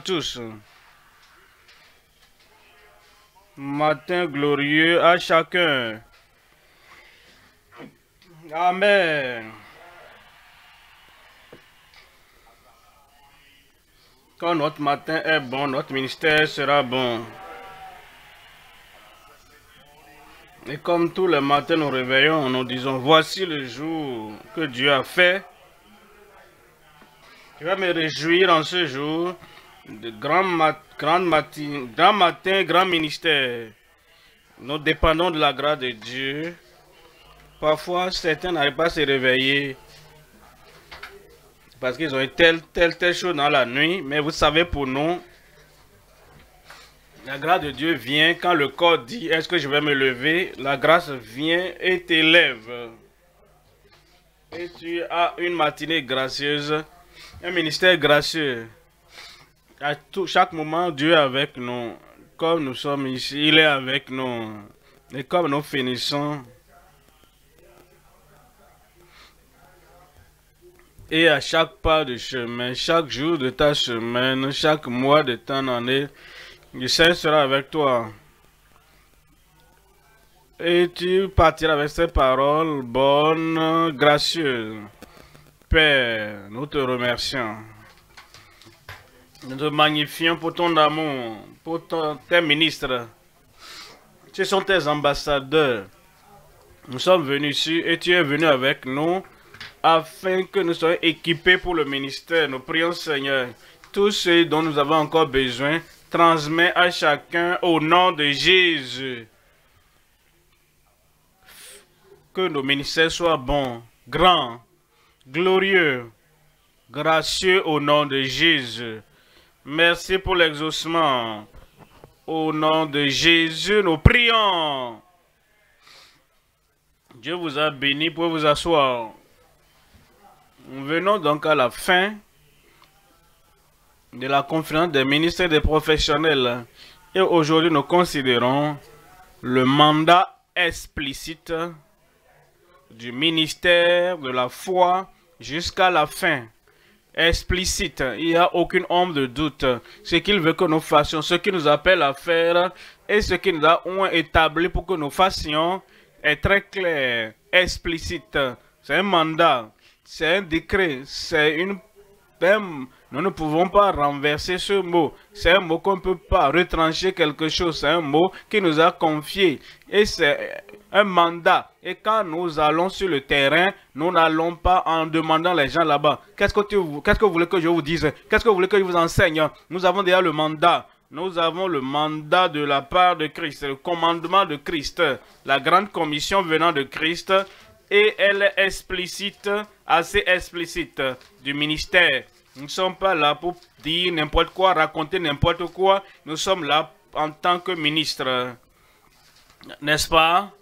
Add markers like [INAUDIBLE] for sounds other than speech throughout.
tous. Matin glorieux à chacun. Amen. Quand notre matin est bon, notre ministère sera bon. Et comme tous les matins nous réveillons, nous disons, voici le jour que Dieu a fait. Je vas me réjouir en ce jour de grand, mat, grand, matin, grand matin, grand ministère. Nous dépendons de la grâce de Dieu. Parfois, certains n'arrivent pas à se réveiller parce qu'ils ont eu telle, telle, telle chose dans la nuit. Mais vous savez, pour nous, la grâce de Dieu vient quand le corps dit Est-ce que je vais me lever La grâce vient et t'élève. Et tu as une matinée gracieuse, un ministère gracieux à chaque moment, Dieu est avec nous. Comme nous sommes ici, il est avec nous. Et comme nous finissons, et à chaque pas de chemin, chaque jour de ta semaine, chaque mois de ton année, le Seigneur sera avec toi. Et tu partiras avec ces paroles bonnes, gracieuses. Père, nous te remercions. Nous te magnifions pour ton amour, pour ton, tes ministres. Ce sont tes ambassadeurs. Nous sommes venus ici et tu es venu avec nous afin que nous soyons équipés pour le ministère. Nous prions Seigneur, tout ce dont nous avons encore besoin, transmet à chacun au nom de Jésus. Que nos ministères soient bons, grands, glorieux, gracieux au nom de Jésus. Merci pour l'exaucement. Au nom de Jésus, nous prions. Dieu vous a béni pour vous asseoir. Nous venons donc à la fin de la conférence des ministres et des professionnels. Et aujourd'hui, nous considérons le mandat explicite du ministère de la foi jusqu'à la fin explicite, il n'y a aucune ombre de doute. Ce qu'il veut que nous fassions, ce qu'il nous appelle à faire et ce qu'il nous a établi pour que nous fassions est très clair, explicite. C'est un mandat, c'est un décret, c'est une... Nous ne pouvons pas renverser ce mot. C'est un mot qu'on ne peut pas retrancher quelque chose. C'est un mot qui nous a confié. Et c'est un mandat et quand nous allons sur le terrain, nous n'allons pas en demandant les gens là-bas. Qu'est-ce que, qu'est-ce que vous voulez que je vous dise Qu'est-ce que vous voulez que je vous enseigne Nous avons déjà le mandat. Nous avons le mandat de la part de Christ, le commandement de Christ, la grande commission venant de Christ. Et elle est explicite, assez explicite, du ministère. Nous ne sommes pas là pour dire n'importe quoi, raconter n'importe quoi. Nous sommes là en tant que ministre. N'est-ce pas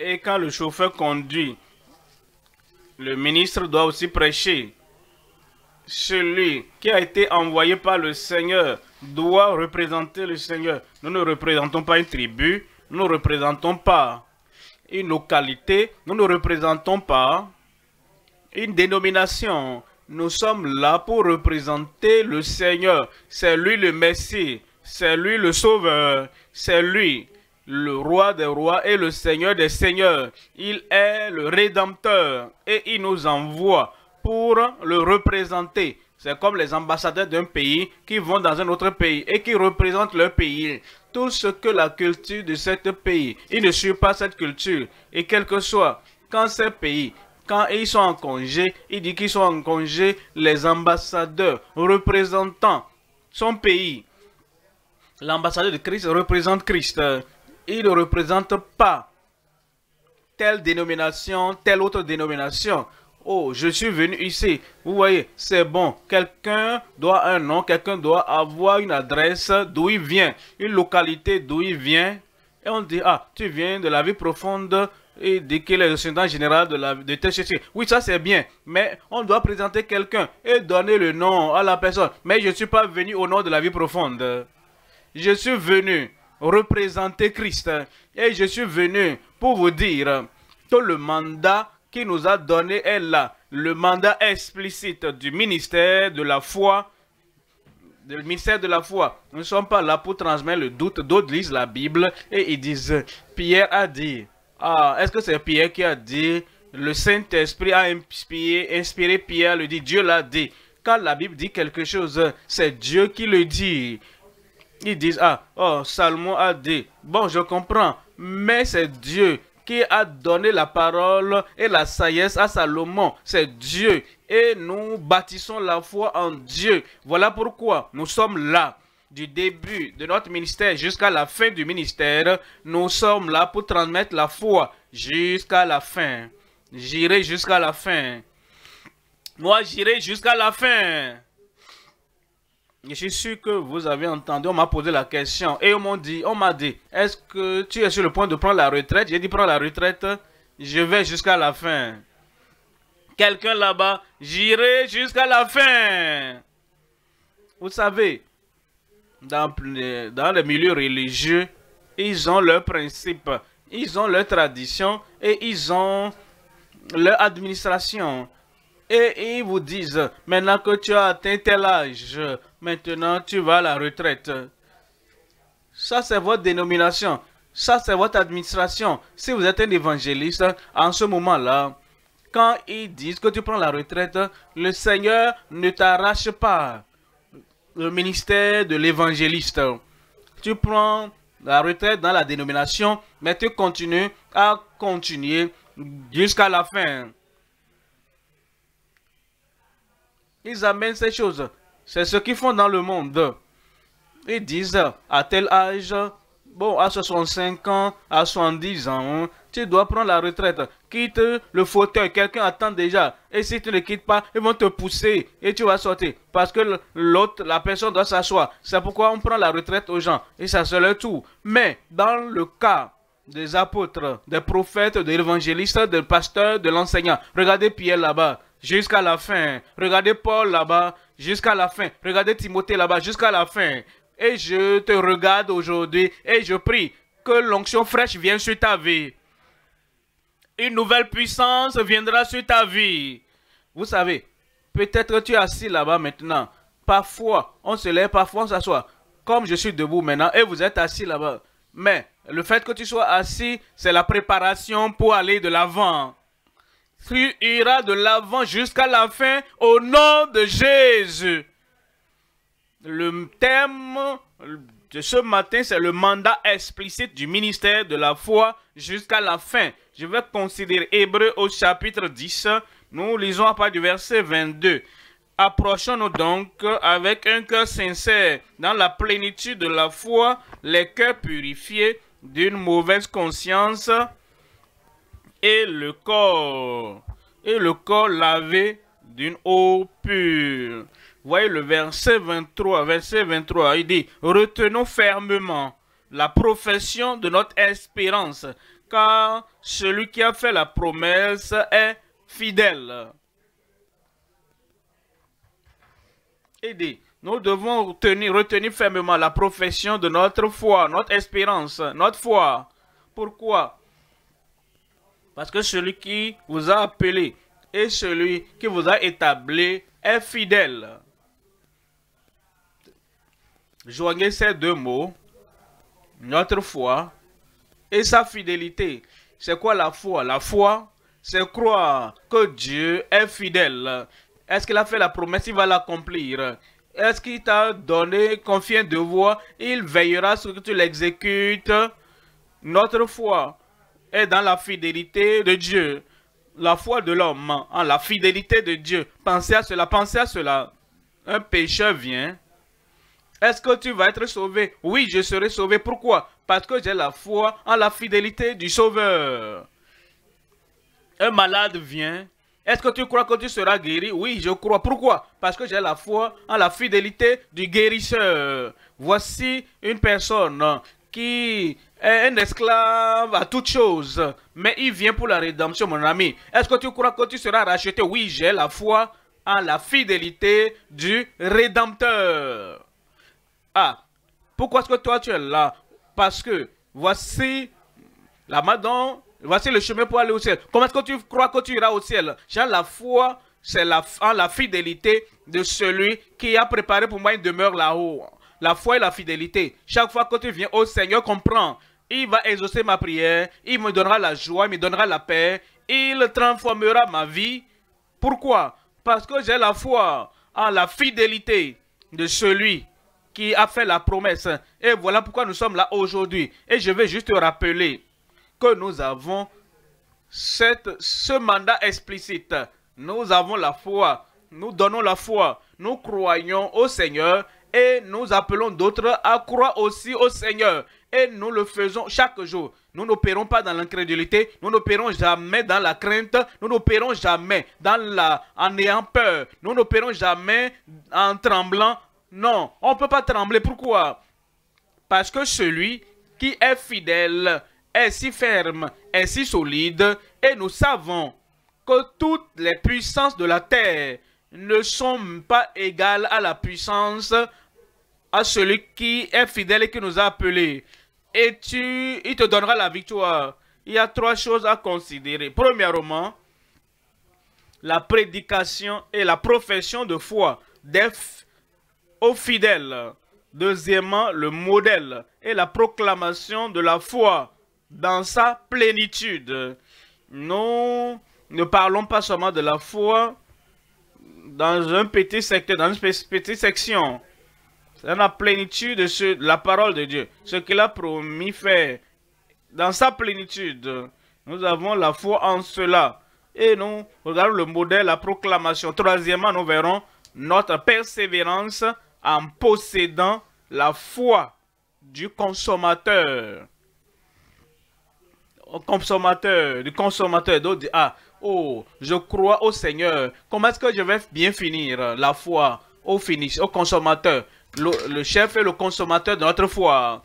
et quand le chauffeur conduit, le ministre doit aussi prêcher. Celui qui a été envoyé par le Seigneur doit représenter le Seigneur. Nous ne représentons pas une tribu, nous ne représentons pas une localité, nous ne représentons pas une dénomination. Nous sommes là pour représenter le Seigneur. C'est lui le Messie, c'est lui le Sauveur, c'est lui le roi des rois et le seigneur des seigneurs. Il est le rédempteur et il nous envoie pour le représenter. C'est comme les ambassadeurs d'un pays qui vont dans un autre pays et qui représentent leur pays. Tout ce que la culture de ce pays, ils ne suivent pas cette culture. Et quel que soit, quand ces pays, quand ils sont en congé, il dit qu'ils sont en congé, les ambassadeurs représentant son pays. L'ambassadeur de Christ représente Christ il ne représente pas telle dénomination, telle autre dénomination. Oh, je suis venu ici. Vous voyez, c'est bon. Quelqu'un doit un nom, quelqu'un doit avoir une adresse d'où il vient, une localité d'où il vient. Et on dit, ah, tu viens de la vie profonde et dit est le général de, la, de Oui, ça c'est bien, mais on doit présenter quelqu'un et donner le nom à la personne. Mais je suis pas venu au nom de la vie profonde. Je suis venu représenter Christ. Et je suis venu pour vous dire que le mandat qui nous a donné est là. Le mandat explicite du ministère de la foi. Du ministère de la foi. Nous ne sommes pas là pour transmettre le doute. D'autres lisent la Bible et ils disent, Pierre a dit. Ah, est-ce que c'est Pierre qui a dit, le Saint-Esprit a inspiré, inspiré Pierre, le dit, Dieu l'a dit. Quand la Bible dit quelque chose, c'est Dieu qui le dit. Ils disent, ah, oh, Salomon a dit, bon, je comprends, mais c'est Dieu qui a donné la parole et la sagesse à Salomon. C'est Dieu. Et nous bâtissons la foi en Dieu. Voilà pourquoi nous sommes là. Du début de notre ministère jusqu'à la fin du ministère, nous sommes là pour transmettre la foi jusqu'à la fin. J'irai jusqu'à la fin. Moi, j'irai jusqu'à la fin je suis sûr que vous avez entendu, on m'a posé la question et on m'a dit, on m'a dit, est-ce que tu es sur le point de prendre la retraite J'ai dit, prends la retraite, je vais jusqu'à la fin. Quelqu'un là-bas, j'irai jusqu'à la fin. Vous savez, dans, dans les milieux religieux, ils ont leurs principes, ils ont leurs traditions et ils ont leur administration. Et ils vous disent, maintenant que tu as atteint tel âge, Maintenant, tu vas à la retraite. Ça, c'est votre dénomination. Ça, c'est votre administration. Si vous êtes un évangéliste, en ce moment-là, quand ils disent que tu prends la retraite, le Seigneur ne t'arrache pas le ministère de l'évangéliste. Tu prends la retraite dans la dénomination, mais tu continues à continuer jusqu'à la fin. Ils amènent ces choses. C'est ce qu'ils font dans le monde. Ils disent, à tel âge, bon, à 65 ans, à 70 ans, hein, tu dois prendre la retraite. Quitte le fauteuil, quelqu'un attend déjà. Et si tu ne quittes pas, ils vont te pousser et tu vas sortir. Parce que l'autre, la personne doit s'asseoir. C'est pourquoi on prend la retraite aux gens. Et ça, c'est le tout. Mais dans le cas des apôtres, des prophètes, des évangélistes, des pasteurs, de l'enseignant, regardez Pierre là-bas. Jusqu'à la fin. Hein. Regardez Paul là-bas jusqu'à la fin. Regardez Timothée là-bas jusqu'à la fin. Et je te regarde aujourd'hui et je prie que l'onction fraîche vienne sur ta vie. Une nouvelle puissance viendra sur ta vie. Vous savez, peut-être tu es assis là-bas maintenant. Parfois, on se lève, parfois on s'assoit. Comme je suis debout maintenant et vous êtes assis là-bas. Mais le fait que tu sois assis, c'est la préparation pour aller de l'avant. Tu iras de l'avant jusqu'à la fin au nom de Jésus. Le thème de ce matin, c'est le mandat explicite du ministère de la foi jusqu'à la fin. Je vais considérer Hébreu au chapitre 10. Nous lisons à partir du verset 22. Approchons-nous donc avec un cœur sincère dans la plénitude de la foi, les cœurs purifiés d'une mauvaise conscience et le corps, et le corps lavé d'une eau pure. voyez le verset 23, verset 23, il dit, retenons fermement la profession de notre espérance, car celui qui a fait la promesse est fidèle. Il dit, nous devons retenir fermement la profession de notre foi, notre espérance, notre foi. Pourquoi parce que celui qui vous a appelé et celui qui vous a établi est fidèle. Joignez ces deux mots, notre foi et sa fidélité. C'est quoi la foi La foi, c'est croire que Dieu est fidèle. Est-ce qu'il a fait la promesse Il va l'accomplir. Est-ce qu'il t'a donné, confiance de voix Il veillera sur que tu l'exécutes. Notre foi, est dans la fidélité de Dieu. La foi de l'homme en la fidélité de Dieu. Pensez à cela, pensez à cela. Un pécheur vient. Est-ce que tu vas être sauvé? Oui, je serai sauvé. Pourquoi? Parce que j'ai la foi en la fidélité du Sauveur. Un malade vient. Est-ce que tu crois que tu seras guéri? Oui, je crois. Pourquoi? Parce que j'ai la foi en la fidélité du guérisseur. Voici une personne qui eh, un esclave à toutes choses, mais il vient pour la rédemption, mon ami. Est-ce que tu crois que tu seras racheté Oui, j'ai la foi en la fidélité du Rédempteur. Ah, pourquoi est-ce que toi tu es là Parce que voici la madone, voici le chemin pour aller au ciel. Comment est-ce que tu crois que tu iras au ciel J'ai la foi c'est la, en la fidélité de celui qui a préparé pour moi une demeure là-haut. La foi et la fidélité. Chaque fois que tu viens au Seigneur, comprends il va exaucer ma prière. Il me donnera la joie, il me donnera la paix. Il transformera ma vie. Pourquoi Parce que j'ai la foi en la fidélité de celui qui a fait la promesse. Et voilà pourquoi nous sommes là aujourd'hui. Et je vais juste rappeler que nous avons cette, ce mandat explicite. Nous avons la foi. Nous donnons la foi. Nous croyons au Seigneur et nous appelons d'autres à croire aussi au Seigneur. Et nous le faisons chaque jour. Nous n'opérons pas dans l'incrédulité, nous n'opérons jamais dans la crainte, nous n'opérons jamais dans la, en ayant peur, nous n'opérons jamais en tremblant. Non, on ne peut pas trembler. Pourquoi Parce que celui qui est fidèle est si ferme, est si solide, et nous savons que toutes les puissances de la terre ne sont pas égales à la puissance à celui qui est fidèle et qui nous a appelés et tu, il te donnera la victoire. Il y a trois choses à considérer. Premièrement, la prédication et la profession de foi des aux fidèles. Deuxièmement, le modèle et la proclamation de la foi dans sa plénitude. Nous ne parlons pas seulement de la foi dans un petit secteur, dans une petite section, dans la plénitude de la parole de Dieu. Ce qu'il a promis faire dans sa plénitude. Nous avons la foi en cela. Et nous regardons le modèle, la proclamation. Troisièmement, nous verrons notre persévérance en possédant la foi du consommateur. Au consommateur, du consommateur. D'autres ah, oh, je crois au Seigneur. Comment est-ce que je vais bien finir la foi au finish, au consommateur le, chef est le consommateur de notre foi.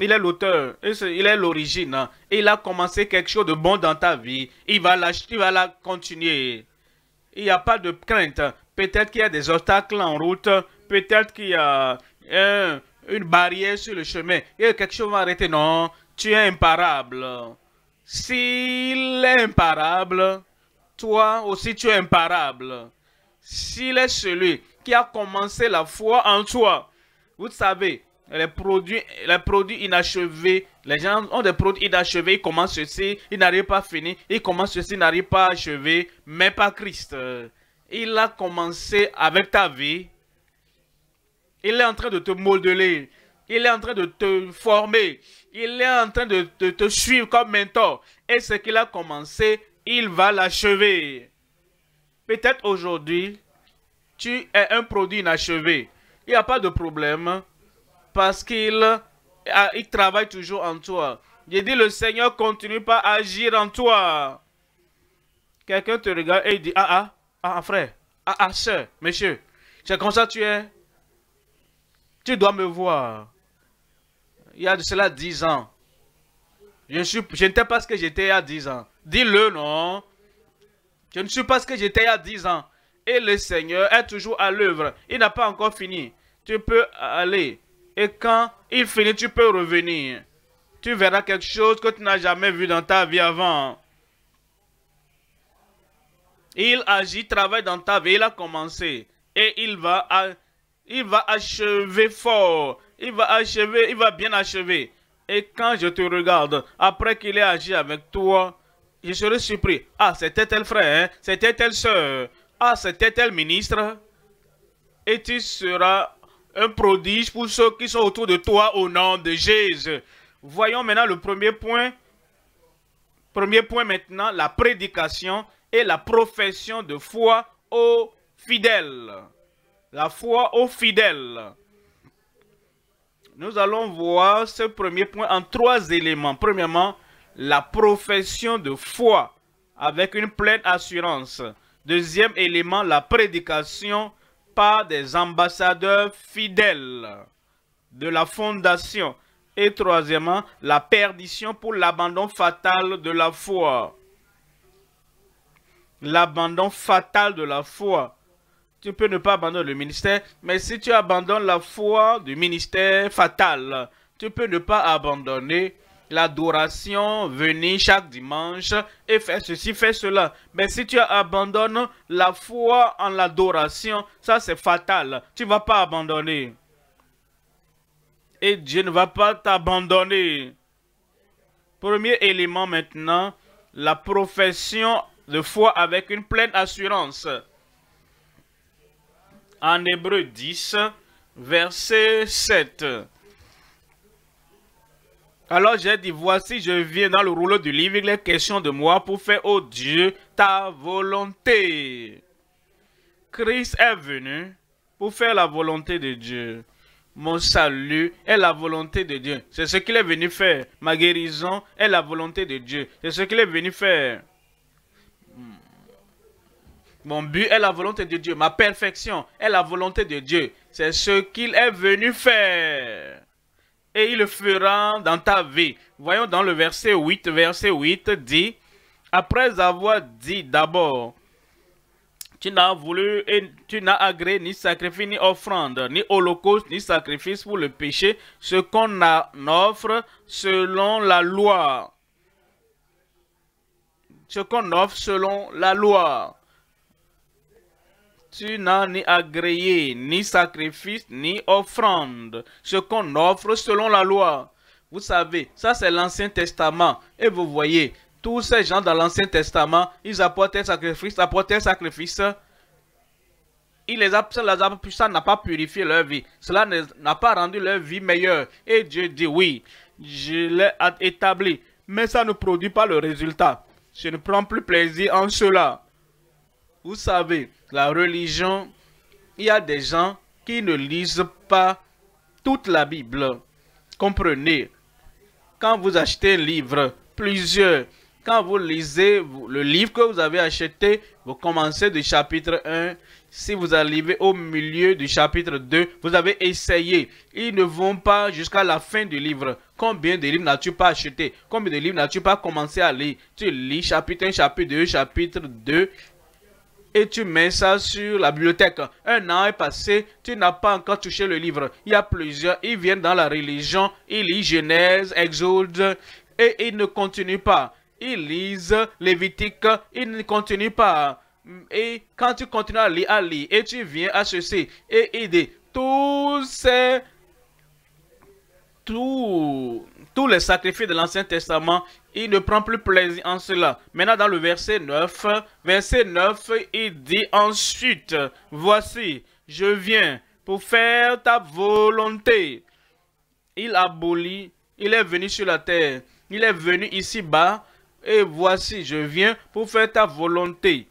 Il est l'auteur, il est l'origine. Il a commencé quelque chose de bon dans ta vie. Il va la, va la continuer. Il n'y a pas de crainte. Peut-être qu'il y a des obstacles en route. Peut-être qu'il y a une barrière sur le chemin. Il quelque chose va arrêter. Non, tu es imparable. S'il est imparable, toi aussi tu es imparable. S'il est celui qui a commencé la foi en toi. Vous savez, les produits, les produits inachevés, les gens ont des produits inachevés, ils commencent ceci, ils n'arrivent pas à finir, ils commencent ceci, ils n'arrivent pas à achever, mais pas Christ. Il a commencé avec ta vie. Il est en train de te modeler. Il est en train de te former. Il est en train de, te suivre comme mentor. Et ce qu'il a commencé, il va l'achever. Peut-être aujourd'hui, tu es un produit inachevé. Il n'y a pas de problème parce qu'il ah, il travaille toujours en toi. J'ai dit, le Seigneur continue pas à agir en toi. Quelqu'un te regarde et il dit, ah ah, ah, ah frère, ah ah soeur, monsieur, c'est comme ça que tu es. Tu dois me voir. Il y a de cela dix ans. Je, suis, je pas ce que j'étais il y a 10 ans. Dis-le, non. Je ne suis pas ce que j'étais il y a 10 ans et le Seigneur est toujours à l'œuvre. Il n'a pas encore fini. Tu peux aller. Et quand il finit, tu peux revenir. Tu verras quelque chose que tu n'as jamais vu dans ta vie avant. Il agit, travaille dans ta vie. Il a commencé. Et il va, il va achever fort. Il va achever, il va bien achever. Et quand je te regarde, après qu'il ait agi avec toi, je serai surpris. Ah, c'était tel frère, hein. c'était telle soeur c'était tel ministre, et tu seras un prodige pour ceux qui sont autour de toi au nom de Jésus. Voyons maintenant le premier point. Premier point maintenant, la prédication et la profession de foi aux fidèles. La foi aux fidèles. Nous allons voir ce premier point en trois éléments. Premièrement, la profession de foi avec une pleine assurance. Deuxième élément, la prédication par des ambassadeurs fidèles de la fondation. Et troisièmement, la perdition pour l'abandon fatal de la foi. L'abandon fatal de la foi. Tu peux ne pas abandonner le ministère, mais si tu abandonnes la foi du ministère fatal, tu peux ne pas abandonner l'adoration, venir chaque dimanche et faire ceci, faire cela. Mais si tu abandonnes la foi en l'adoration, ça c'est fatal. Tu ne vas pas abandonner. Et Dieu ne va pas t'abandonner. Premier élément maintenant, la profession de foi avec une pleine assurance. En Hébreu 10, verset 7. Alors j'ai dit, voici, je viens dans le rouleau du livre, il est question de moi pour faire, ô oh Dieu, ta volonté. Christ est venu pour faire la volonté de Dieu. Mon salut est la volonté de Dieu. C'est ce qu'il est venu faire. Ma guérison est la volonté de Dieu. C'est ce qu'il est venu faire. Hmm. Mon but est la volonté de Dieu. Ma perfection est la volonté de Dieu. C'est ce qu'il est venu faire et il le fera dans ta vie. Voyons dans le verset 8, verset 8 dit, après avoir dit d'abord, tu n'as voulu et tu n'as agréé ni sacrifice, ni offrande, ni holocauste, ni sacrifice pour le péché, ce qu'on offre selon la loi. Ce qu'on offre selon la loi tu n'as ni agréé, ni sacrifice, ni offrande, ce qu'on offre selon la loi. Vous savez, ça c'est l'Ancien Testament. Et vous voyez, tous ces gens dans l'Ancien Testament, ils apportaient sacrifice, apportaient sacrifice. Ils les a, ça n'a pas purifié leur vie. Cela n'a pas rendu leur vie meilleure. Et Dieu dit, oui, je l'ai établi. Mais ça ne produit pas le résultat. Je ne prends plus plaisir en cela. Vous savez, la religion, il y a des gens qui ne lisent pas toute la Bible. Comprenez, quand vous achetez un livre, plusieurs, quand vous lisez le livre que vous avez acheté, vous commencez du chapitre 1. Si vous arrivez au milieu du chapitre 2, vous avez essayé. Ils ne vont pas jusqu'à la fin du livre. Combien de livres n'as-tu pas acheté Combien de livres n'as-tu pas commencé à lire Tu lis chapitre 1, chapitre 2, chapitre 2, et tu mets ça sur la bibliothèque. Un an est passé, tu n'as pas encore touché le livre. Il y a plusieurs, ils viennent dans la religion, ils lisent Genèse, Exode, et ils ne continuent pas. Ils lisent Lévitique, ils ne continuent pas. Et quand tu continues à lire, à lire, et tu viens à ceci, et aider tous ces... Tous, tous les sacrifices de l'Ancien Testament il ne prend plus plaisir en cela. Maintenant, dans le verset 9, verset 9, il dit ensuite, voici, je viens pour faire ta volonté. Il abolit, il est venu sur la terre, il est venu ici-bas, et voici, je viens pour faire ta volonté.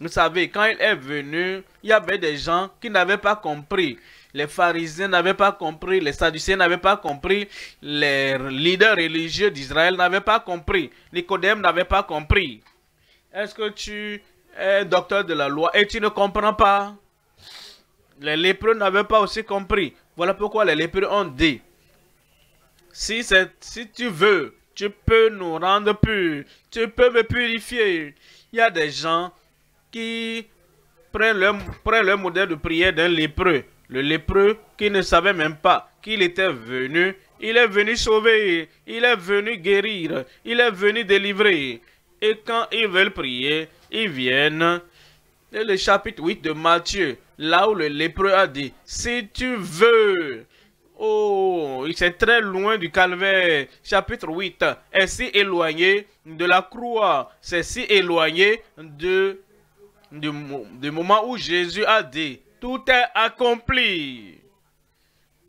Vous savez, quand il est venu, il y avait des gens qui n'avaient pas compris les pharisiens n'avaient pas compris, les sadducéens n'avaient pas compris, les leaders religieux d'Israël n'avaient pas compris, Nicodème n'avait pas compris. Est-ce que tu es docteur de la loi et tu ne comprends pas Les lépreux n'avaient pas aussi compris. Voilà pourquoi les lépreux ont dit, si, si tu veux, tu peux nous rendre purs, tu peux me purifier. Il y a des gens qui prennent le, prennent le modèle de prière d'un lépreux le lépreux qui ne savait même pas qu'il était venu, il est venu sauver, il est venu guérir, il est venu délivrer. Et quand ils veulent prier, ils viennent. le chapitre 8 de Matthieu, là où le lépreux a dit, si tu veux, Oh, c'est très loin du calvaire. Chapitre 8 est si éloigné de la croix. C'est si éloigné de, du moment où Jésus a dit, tout est accompli.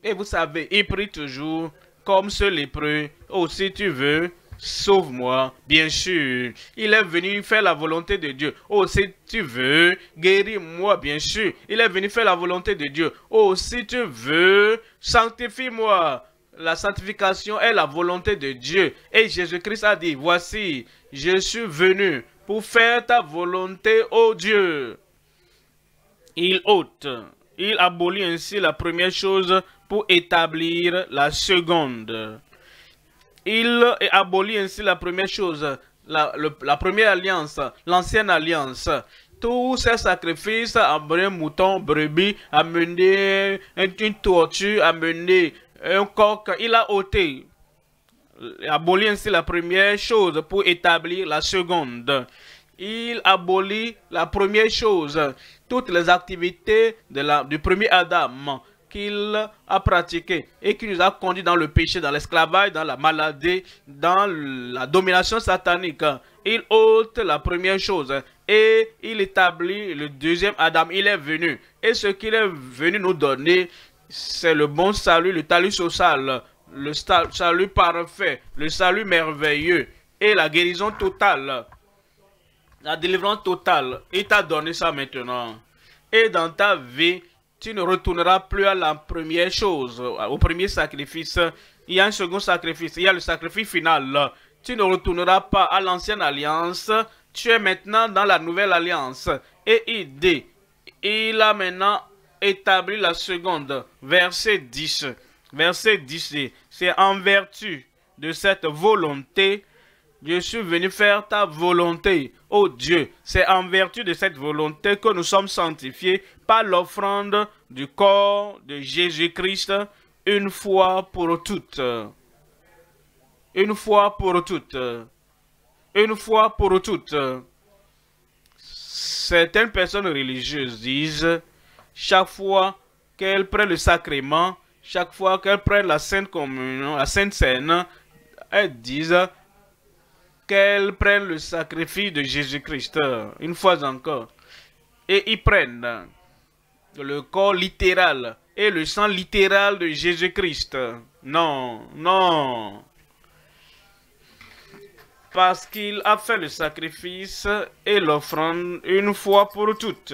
Et vous savez, il prie toujours comme ce lépreux. Oh, si tu veux, sauve-moi, bien sûr. Il est venu faire la volonté de Dieu. Oh, si tu veux, guéris-moi, bien sûr. Il est venu faire la volonté de Dieu. Oh, si tu veux, sanctifie-moi. La sanctification est la volonté de Dieu. Et Jésus-Christ a dit, voici, je suis venu pour faire ta volonté, ô oh Dieu il ôte. Il abolit ainsi la première chose pour établir la seconde. Il abolit ainsi la première chose, la, première alliance, l'ancienne alliance. Tous ces sacrifices, amener mouton, brebis, amener une tortue, amener un coq, il a ôté. Il abolit ainsi la première chose pour établir la seconde il abolit la première chose, toutes les activités de la, du premier Adam qu'il a pratiqué et qui nous a conduits dans le péché, dans l'esclavage, dans la maladie, dans la domination satanique. Il ôte la première chose et il établit le deuxième Adam. Il est venu et ce qu'il est venu nous donner, c'est le bon salut, le talus social, le salut parfait, le salut merveilleux et la guérison totale la délivrance totale. Il t'a donné ça maintenant. Et dans ta vie, tu ne retourneras plus à la première chose, au premier sacrifice. Il y a un second sacrifice, il y a le sacrifice final. Tu ne retourneras pas à l'ancienne alliance, tu es maintenant dans la nouvelle alliance. Et il dit, il a maintenant établi la seconde, verset 10. Verset 10, c'est en vertu de cette volonté je suis venu faire ta volonté, ô oh Dieu. C'est en vertu de cette volonté que nous sommes sanctifiés par l'offrande du corps de Jésus-Christ une fois pour toutes. Une fois pour toutes. Une fois pour toutes. Certaines personnes religieuses disent, chaque fois qu'elles prennent le sacrement, chaque fois qu'elles prennent la Sainte Communion, la Sainte Seine, elles disent, qu'elles prennent le sacrifice de Jésus-Christ, une fois encore. Et ils prennent le corps littéral et le sang littéral de Jésus-Christ. Non, non. Parce qu'il a fait le sacrifice et l'offrande une fois pour toutes.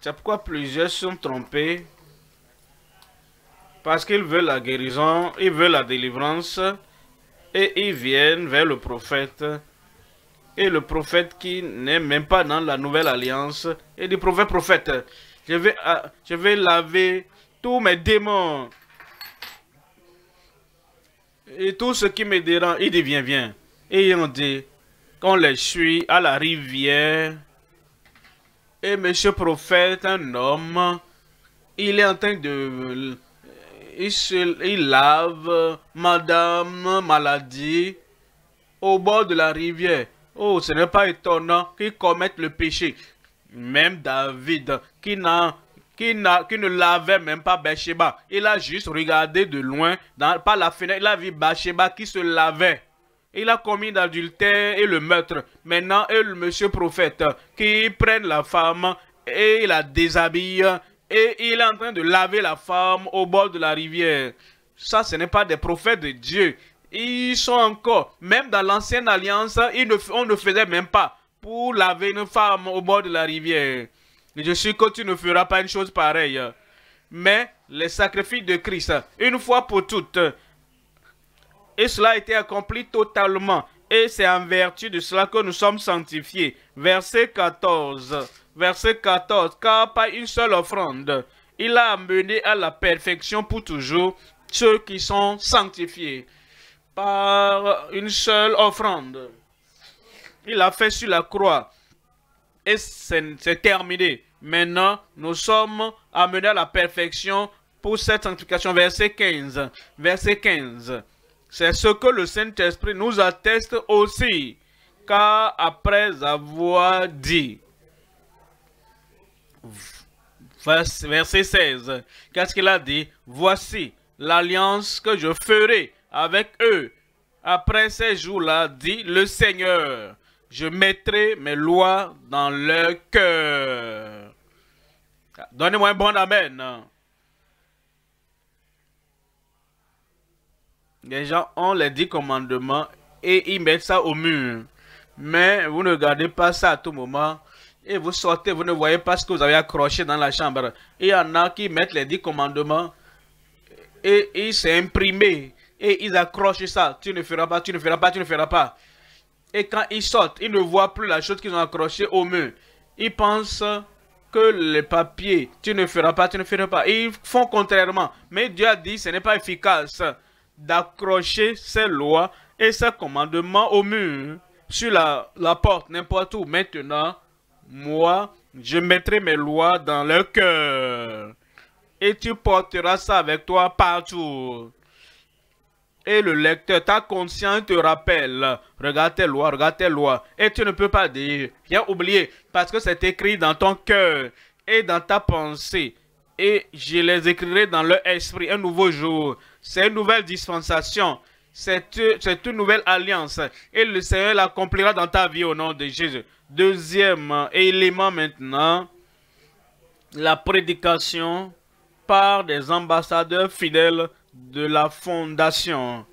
C'est pourquoi plusieurs sont trompés. Parce qu'ils veulent la guérison, ils veulent la délivrance et ils viennent vers le prophète. Et le prophète qui n'est même pas dans la nouvelle alliance, et dit, prophète, prophète, je vais, ah, je vais laver tous mes démons. Et tout ce qui me dérange, il dit, viens, viens. Et ils dit, qu'on les suit à la rivière. Et monsieur prophète, un homme, il est en train de il, lave Madame Maladie au bord de la rivière. Oh, ce n'est pas étonnant qu'il commette le péché. Même David, qui, n'a, qui, ne lavait même pas Bathsheba, il a juste regardé de loin, dans, par la fenêtre, il a vu Bathsheba qui se lavait. Il a commis l'adultère et le meurtre. Maintenant, le monsieur prophète qui prennent la femme et la déshabille et il est en train de laver la femme au bord de la rivière. Ça, ce n'est pas des prophètes de Dieu. Ils sont encore, même dans l'ancienne alliance, ne, on ne faisait même pas pour laver une femme au bord de la rivière. Je suis que tu ne feras pas une chose pareille. Mais les sacrifices de Christ, une fois pour toutes, et cela a été accompli totalement. Et c'est en vertu de cela que nous sommes sanctifiés. Verset 14 verset 14, car par une seule offrande, il a amené à la perfection pour toujours ceux qui sont sanctifiés. Par une seule offrande, il a fait sur la croix. Et c'est terminé. Maintenant, nous sommes amenés à la perfection pour cette sanctification. Verset 15. Verset 15. C'est ce que le Saint-Esprit nous atteste aussi. Car après avoir dit, verset 16, qu'est-ce qu'il a dit Voici l'alliance que je ferai avec eux. Après ces jours-là, dit le Seigneur, je mettrai mes lois dans leur cœur. Donnez-moi un bon Amen. Les gens ont les dix commandements et ils mettent ça au mur. Mais vous ne gardez pas ça à tout moment et vous sortez, vous ne voyez pas ce que vous avez accroché dans la chambre. Il y en a qui mettent les dix commandements et, ils s'impriment. et ils accrochent ça. Tu ne feras pas, tu ne feras pas, tu ne feras pas. Et quand ils sortent, ils ne voient plus la chose qu'ils ont accrochée au mur. Ils pensent que les papiers, tu ne feras pas, tu ne feras pas. ils font contrairement. Mais Dieu a dit, ce n'est pas efficace d'accrocher ces lois et ces commandements au mur, sur la, la porte, n'importe où. Maintenant, moi, je mettrai mes lois dans leur cœur. Et tu porteras ça avec toi partout. Et le lecteur, ta conscience te rappelle, regarde tes lois, regarde tes lois. Et tu ne peux pas dire, viens oublier, parce que c'est écrit dans ton cœur et dans ta pensée. Et je les écrirai dans leur esprit un nouveau jour. C'est une nouvelle dispensation cette, cette nouvelle alliance et le Seigneur l'accomplira dans ta vie au nom de Jésus. Deuxième élément maintenant, la prédication par des ambassadeurs fidèles de la fondation.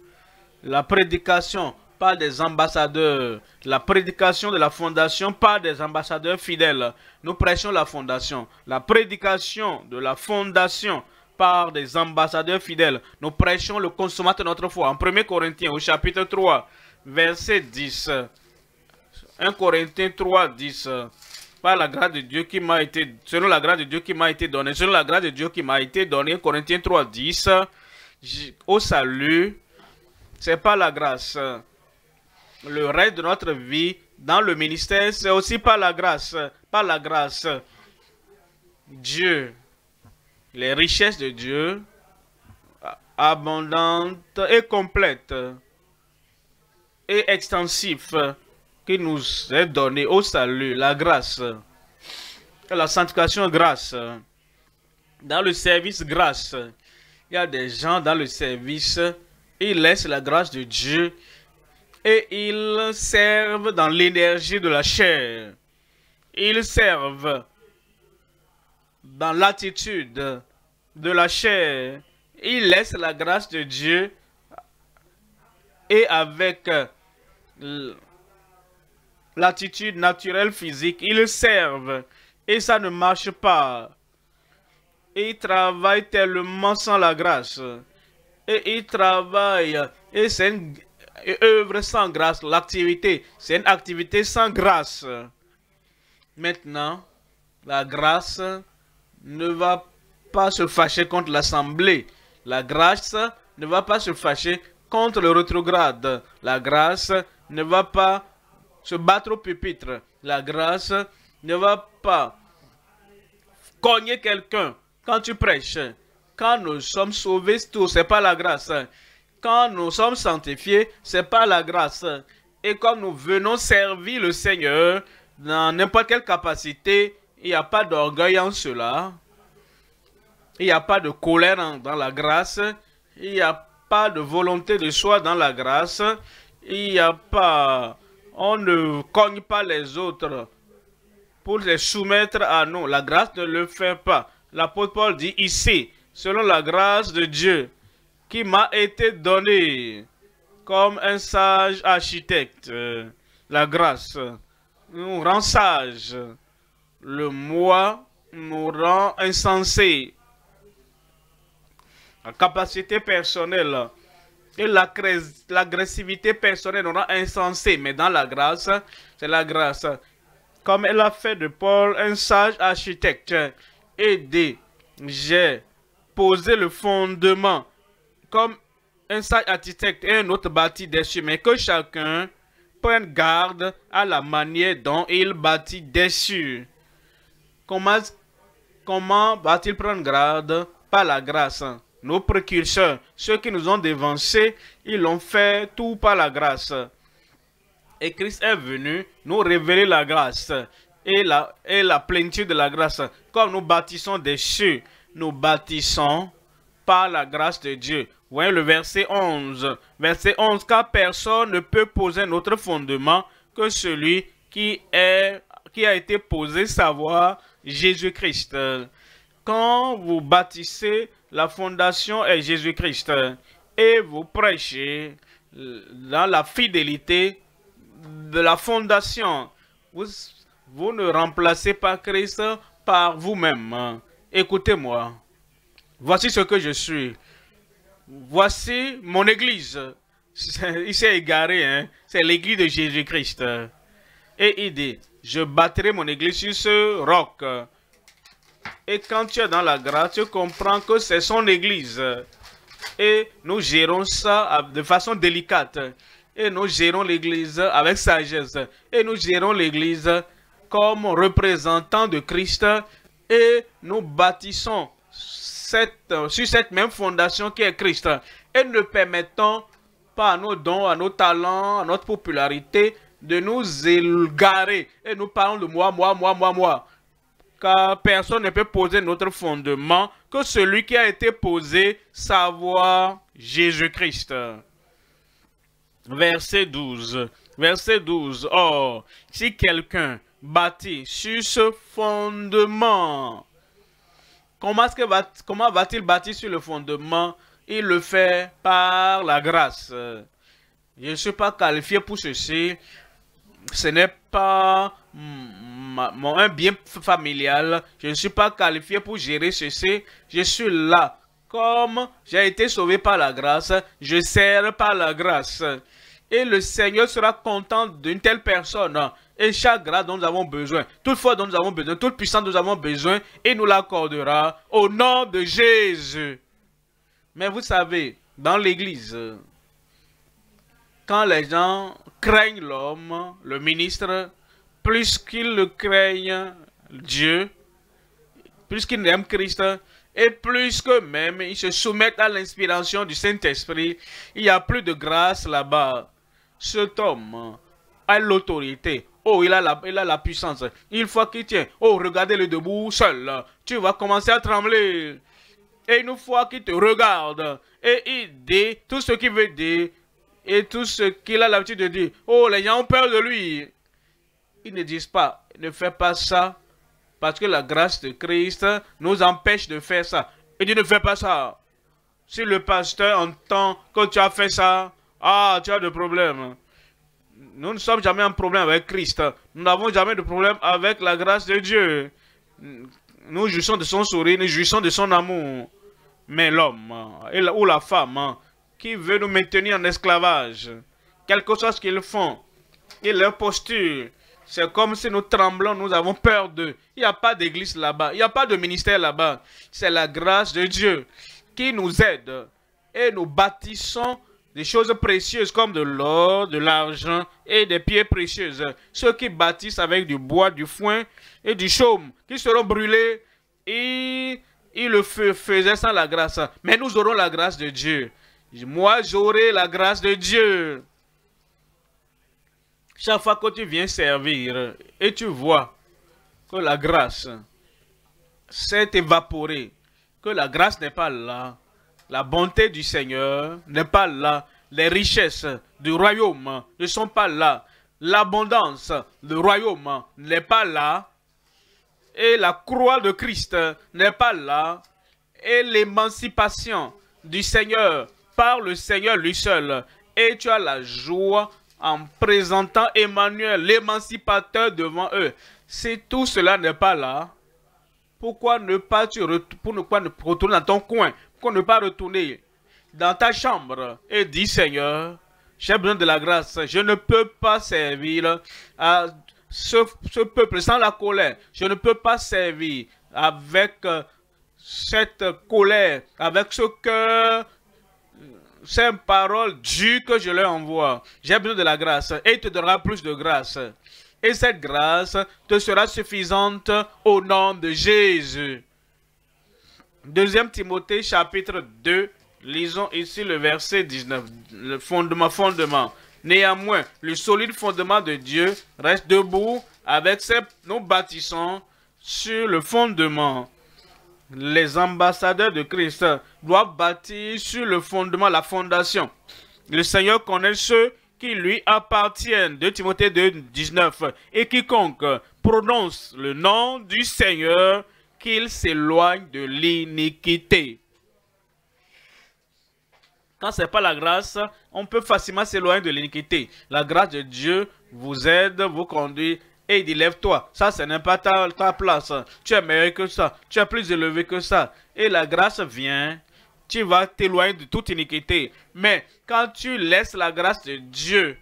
La prédication par des ambassadeurs. La prédication de la fondation par des ambassadeurs fidèles. Nous prêchons la fondation. La prédication de la fondation par des ambassadeurs fidèles. Nous prêchons le consommateur de notre foi. En 1 Corinthiens, au chapitre 3, verset 10. 1 Corinthiens 3, 10. Par la grâce de Dieu qui m'a été, selon la grâce de Dieu qui m'a été donnée, selon la grâce de Dieu qui m'a été donnée, Corinthiens 3, 10. Au salut, c'est par la grâce. Le reste de notre vie dans le ministère, c'est aussi par la grâce. Par la grâce. Dieu les richesses de Dieu abondantes et complètes et extensives qui nous est donné au salut, la grâce, la sanctification grâce. Dans le service grâce, il y a des gens dans le service, ils laissent la grâce de Dieu et ils servent dans l'énergie de la chair. Ils servent dans l'attitude de la chair, il laisse la grâce de Dieu et avec euh, l'attitude naturelle physique, il serve. et ça ne marche pas. Il travaille tellement sans la grâce. Et il travaille. et c'est une œuvre sans grâce. L'activité, c'est une activité sans grâce. Maintenant, la grâce ne va pas se fâcher contre l'Assemblée. La grâce ne va pas se fâcher contre le rétrograde. La grâce ne va pas se battre au pupitre. La grâce ne va pas cogner quelqu'un quand tu prêches. Quand nous sommes sauvés tous, c'est pas la grâce. Quand nous sommes sanctifiés, c'est pas la grâce. Et quand nous venons servir le Seigneur dans n'importe quelle capacité, il n'y a pas d'orgueil en cela. Il n'y a pas de colère dans la grâce. Il n'y a pas de volonté de soi dans la grâce. Il n'y a pas... On ne cogne pas les autres pour les soumettre à nous. La grâce ne le fait pas. L'apôtre Paul dit ici, selon la grâce de Dieu qui m'a été donnée comme un sage architecte. La grâce nous rend sage le moi nous rend insensés. La capacité personnelle et l'agressivité personnelle nous rend insensés. Mais dans la grâce, c'est la grâce. Comme elle a fait de Paul un sage architecte, aider, j'ai posé le fondement comme un sage architecte et un autre bâti dessus, mais que chacun prenne garde à la manière dont il bâtit dessus comment, va-t-il prendre grade Par la grâce. Nos précurseurs, ceux qui nous ont dévancés, ils l'ont fait tout par la grâce. Et Christ est venu nous révéler la grâce et la, plénitude de la grâce. Comme nous bâtissons des cieux, nous bâtissons par la grâce de Dieu. Voyez le verset 11. Verset 11, car personne ne peut poser notre fondement que celui qui, est, qui a été posé, savoir Jésus-Christ. Quand vous bâtissez, la fondation et Jésus-Christ. Et vous prêchez dans la fidélité de la fondation. Vous, ne remplacez pas Christ par vous-même. Écoutez-moi. Voici ce que je suis. Voici mon église. [LAUGHS] Il s'est égaré. Hein. C'est l'église de Jésus-Christ. Et il dit, je bâtirai mon église sur ce roc. Et quand tu es dans la grâce, tu comprends que c'est son église. Et nous gérons ça de façon délicate. Et nous gérons l'église avec sagesse. Et nous gérons l'église comme représentant de Christ. Et nous bâtissons cette, sur cette même fondation qui est Christ. Et ne permettons pas à nos dons, à nos talents, à notre popularité de nous égarer. Et nous parlons de moi, moi, moi, moi, moi. Car personne ne peut poser notre fondement que celui qui a été posé, savoir Jésus-Christ. Verset 12. Verset 12. Or, si quelqu'un bâtit sur ce fondement, comment, comment va-t-il bâtir sur le fondement Il le fait par la grâce. Je ne suis pas qualifié pour ceci, ce n'est pas mon un bien familial. Je ne suis pas qualifié pour gérer ceci. Je suis là. Comme j'ai été sauvé par la grâce, je sers par la grâce. Et le Seigneur sera content d'une telle personne. Et chaque grâce dont nous avons besoin, toute foi dont nous avons besoin, toute puissance dont nous avons besoin, il nous l'accordera au nom de Jésus. Mais vous savez, dans l'église, quand les gens craignent l'homme, le ministre, plus qu'ils le craignent Dieu, plus qu'ils n'aiment Christ, et plus que même ils se soumettent à l'inspiration du Saint-Esprit, il n'y a plus de grâce là-bas. Cet homme a l'autorité. Oh, il a, la, il a la puissance. Une fois qu'il tient, oh, regardez-le debout seul. Tu vas commencer à trembler. Et une fois qu'il te regarde, et il dit tout ce qu'il veut dire, et tout ce qu'il a l'habitude de dire. Oh, les gens ont peur de lui. Ils ne disent pas, ne fais pas ça, parce que la grâce de Christ nous empêche de faire ça. Et dit, ne fais pas ça. Si le pasteur entend que tu as fait ça, ah, tu as des problèmes. Nous ne sommes jamais en problème avec Christ. Nous n'avons jamais de problème avec la grâce de Dieu. Nous jouissons de son sourire, nous jouissons de son amour. Mais l'homme ou la femme qui veut nous maintenir en esclavage. Quel que soit ce qu'ils font, et leur posture, c'est comme si nous tremblons, nous avons peur d'eux. Il n'y a pas d'église là-bas, il n'y a pas de ministère là-bas. C'est la grâce de Dieu qui nous aide et nous bâtissons des choses précieuses comme de l'or, de l'argent et des pierres précieuses. Ceux qui bâtissent avec du bois, du foin et du chaume, qui seront brûlés, et ils le faisaient sans la grâce. Mais nous aurons la grâce de Dieu. Moi, j'aurai la grâce de Dieu. Chaque fois que tu viens servir et tu vois que la grâce s'est évaporée, que la grâce n'est pas là, la bonté du Seigneur n'est pas là, les richesses du royaume ne sont pas là, l'abondance du royaume n'est pas là, et la croix de Christ n'est pas là, et l'émancipation du Seigneur par le Seigneur lui seul. Et tu as la joie en présentant Emmanuel, l'émancipateur, devant eux. Si tout cela n'est pas là, pourquoi ne pas tu Pour ne pas retourner dans ton coin Pourquoi ne pas retourner dans ta chambre et dire Seigneur, j'ai besoin de la grâce. Je ne peux pas servir à ce, ce, peuple sans la colère. Je ne peux pas servir avec euh, cette colère, avec ce cœur une paroles du que je leur envoie. J'ai besoin de la grâce et il te donnera plus de grâce. Et cette grâce te sera suffisante au nom de Jésus. Deuxième Timothée chapitre 2, lisons ici le verset 19, le fondement, fondement. Néanmoins, le solide fondement de Dieu reste debout avec ses, nous bâtissons sur le fondement les ambassadeurs de Christ doivent bâtir sur le fondement, la fondation. Le Seigneur connaît ceux qui lui appartiennent, de Timothée 2, 19, et quiconque prononce le nom du Seigneur, qu'il s'éloigne de l'iniquité. Quand ce n'est pas la grâce, on peut facilement s'éloigner de l'iniquité. La grâce de Dieu vous aide, vous conduit et il dit lève-toi, ça ce n'est pas ta, place, tu es meilleur que ça, tu es plus élevé que ça. Et la grâce vient, tu vas t'éloigner de toute iniquité. Mais quand tu laisses la grâce de Dieu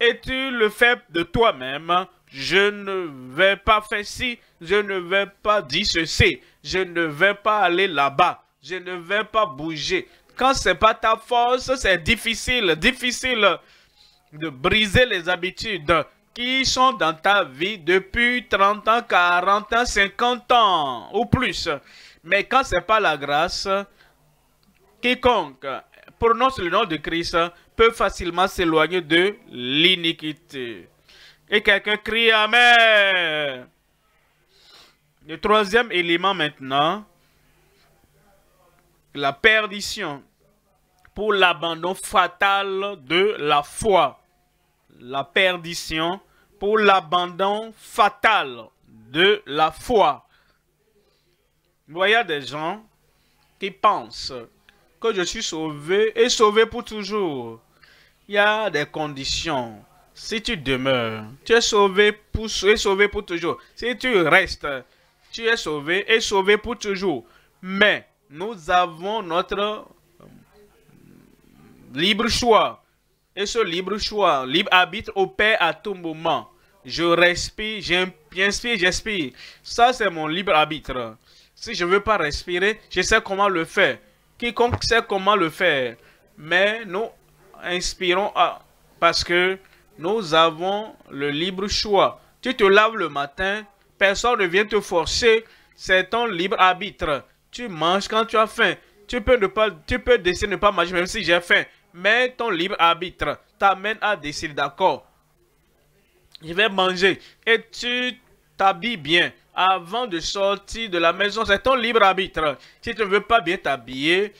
et tu le fais de toi-même, je ne vais pas faire ci, je ne vais pas dire ceci, je ne vais pas aller là-bas, je ne vais pas bouger. Quand ce n'est pas ta force, c'est difficile, difficile de briser les habitudes, qui sont dans ta vie depuis 30 ans, 40 ans, 50 ans ou plus. Mais quand ce n'est pas la grâce, quiconque prononce le nom de Christ peut facilement s'éloigner de l'iniquité. Et quelqu'un crie Amen. Le troisième élément maintenant, la perdition pour l'abandon fatal de la foi la perdition, pour l'abandon fatal de la foi. y a des gens qui pensent que je suis sauvé et sauvé pour toujours. Il y a des conditions. Si tu demeures, tu es sauvé pour, et sauvé pour toujours. Si tu restes, tu es sauvé et sauvé pour toujours. Mais nous avons notre libre choix. Et ce libre choix, libre arbitre opère à tout moment. Je respire, j'inspire, j'expire. Ça, c'est mon libre arbitre. Si je ne veux pas respirer, je sais comment le faire. Quiconque sait comment le faire. Mais nous inspirons à, parce que nous avons le libre choix. Tu te laves le matin, personne ne vient te forcer. C'est ton libre arbitre. Tu manges quand tu as faim. Tu peux, ne pas, tu peux décider de ne pas manger même si j'ai faim mais ton libre arbitre t'amène à décider, d'accord Je vais manger et tu t'habilles bien avant de sortir de la maison. C'est ton libre arbitre. Si tu ne veux pas bien t'habiller,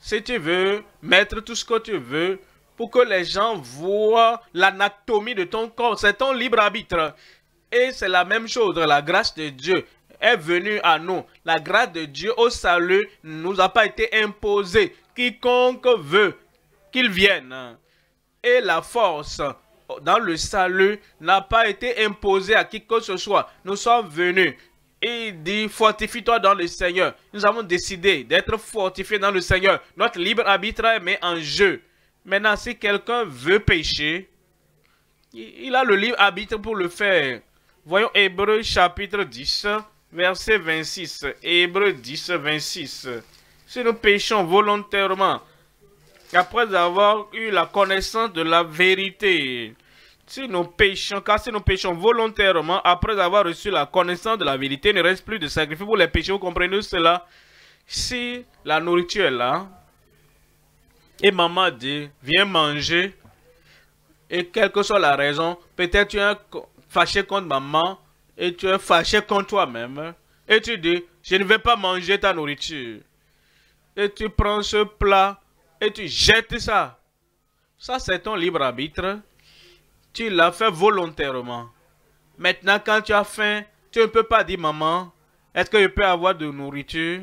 si tu veux mettre tout ce que tu veux pour que les gens voient l'anatomie de ton corps, c'est ton libre arbitre. Et c'est la même chose, la grâce de Dieu est venue à nous. La grâce de Dieu au salut ne nous a pas été imposée. Quiconque veut qu'il vienne. Et la force dans le salut n'a pas été imposée à qui que ce soit. Nous sommes venus. Et il dit, fortifie-toi dans le Seigneur. Nous avons décidé d'être fortifiés dans le Seigneur. Notre libre arbitre est mis en jeu. Maintenant, si quelqu'un veut pécher, il a le libre arbitre pour le faire. Voyons Hébreu chapitre 10, verset 26. Hébreu 10, 26. Si nous péchons volontairement, après avoir eu la connaissance de la vérité. Si nous péchons, car si nous péchons volontairement, après avoir reçu la connaissance de la vérité, il ne reste plus de sacrifice pour les péchés. Vous comprenez cela Si la nourriture est là, et maman dit, viens manger, et quelle que soit la raison, peut-être tu es fâché contre maman, et tu es fâché contre toi-même, et tu dis, je ne vais pas manger ta nourriture. Et tu prends ce plat et tu jettes ça. Ça, c'est ton libre arbitre. Tu l'as fait volontairement. Maintenant, quand tu as faim, tu ne peux pas dire, maman, est-ce que je peux avoir de nourriture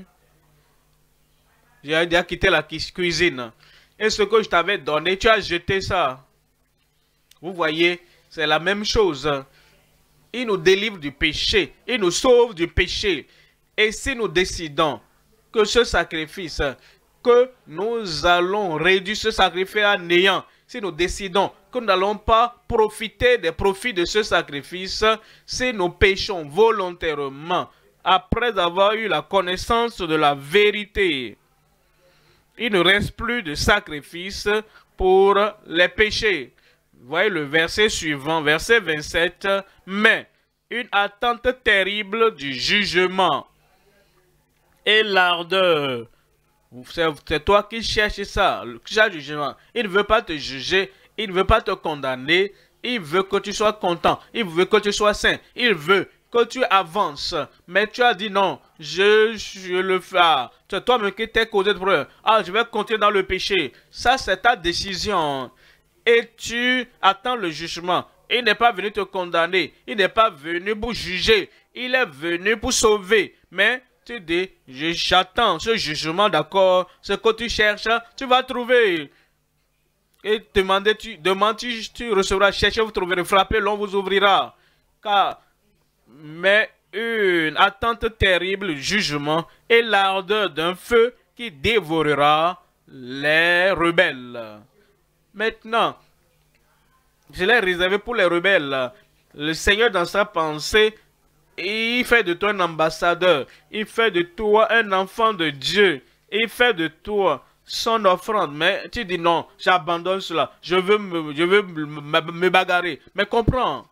J'ai déjà quitté la cuisine. Et ce que je t'avais donné, tu as jeté ça. Vous voyez, c'est la même chose. Il nous délivre du péché. Il nous sauve du péché. Et si nous décidons que ce sacrifice que nous allons réduire ce sacrifice à néant, si nous décidons que nous n'allons pas profiter des profits de ce sacrifice, si nous péchons volontairement après avoir eu la connaissance de la vérité, il ne reste plus de sacrifice pour les péchés. Voyez le verset suivant, verset 27. Mais une attente terrible du jugement et l'ardeur c'est toi qui cherches ça, le jugement. Il ne veut pas te juger, il ne veut pas te condamner, il veut que tu sois content, il veut que tu sois sain, il veut que tu avances. Mais tu as dit non, je, je le fais. Ah, c'est toi-même qui t'es causé de problème. Ah, je vais continuer dans le péché. Ça, c'est ta décision. Et tu attends le jugement. Il n'est pas venu te condamner. Il n'est pas venu pour juger. Il est venu pour sauver. Mais tu dis, j'attends ce jugement, d'accord Ce que tu cherches, tu vas trouver. Et demandez, tu, demandes, tu, tu recevras, cherchez, vous trouverez, frappez, l'on vous ouvrira. Car, mais une attente terrible, jugement et l'ardeur d'un feu qui dévorera les rebelles. Maintenant, je l'ai réservé pour les rebelles. Le Seigneur, dans sa pensée, il fait de toi un ambassadeur. Il fait de toi un enfant de Dieu. Il fait de toi son offrande. Mais tu dis non, j'abandonne cela. Je veux, me, je veux me, bagarrer. Mais comprends,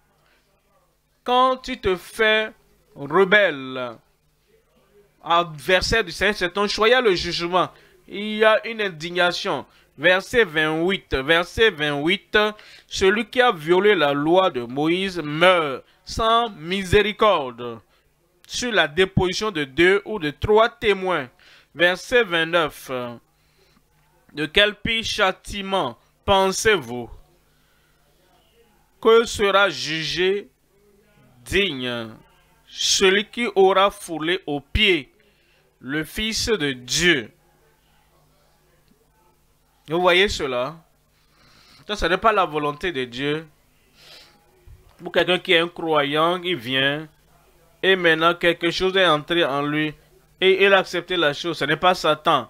quand tu te fais rebelle, adversaire du saint c'est ton choix. le jugement. Il y a une indignation. Verset 28. Verset 28. Celui qui a violé la loi de Moïse meurt sans miséricorde sur la déposition de deux ou de trois témoins. Verset 29. De quel pire châtiment pensez-vous que sera jugé digne celui qui aura foulé aux pieds le Fils de Dieu Vous voyez cela Ça, ce n'est pas la volonté de Dieu pour quelqu'un qui est un croyant, il vient. Et maintenant, quelque chose est entré en lui. Et il a accepté la chose. Ce n'est pas Satan.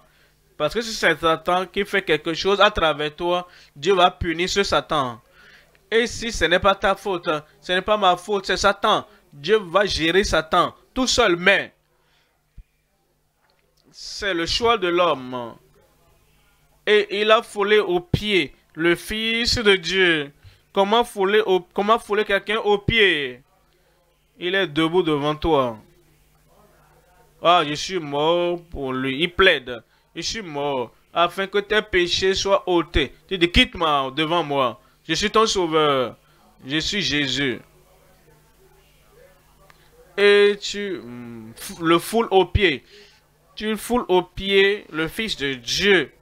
Parce que si c'est Satan qui fait quelque chose à travers toi, Dieu va punir ce Satan. Et si ce n'est pas ta faute, ce n'est pas ma faute, c'est Satan. Dieu va gérer Satan tout seul, mais c'est le choix de l'homme. Et il a foulé aux pieds le Fils de Dieu Comment fouler, comment fouler quelqu'un au pied Il est debout devant toi. Ah, je suis mort pour lui. Il plaide. Je suis mort afin que tes péchés soient ôtés. Tu dis, quitte-moi devant moi. Je suis ton sauveur. Je suis Jésus. Et tu mm, le foules au pied. Tu foules au pied, le Fils de Dieu.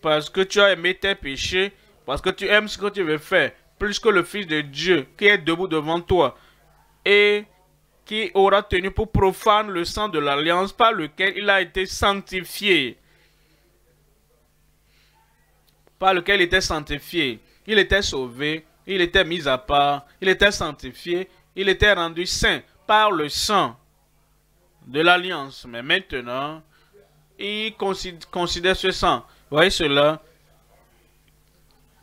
Parce que tu as aimé tes péchés parce que tu aimes ce que tu veux faire, plus que le Fils de Dieu qui est debout devant toi et qui aura tenu pour profane le sang de l'alliance par lequel il a été sanctifié. Par lequel il était sanctifié. Il était sauvé, il était mis à part, il était sanctifié, il était rendu saint par le sang de l'alliance. Mais maintenant, il considère, ce sang. Voyez cela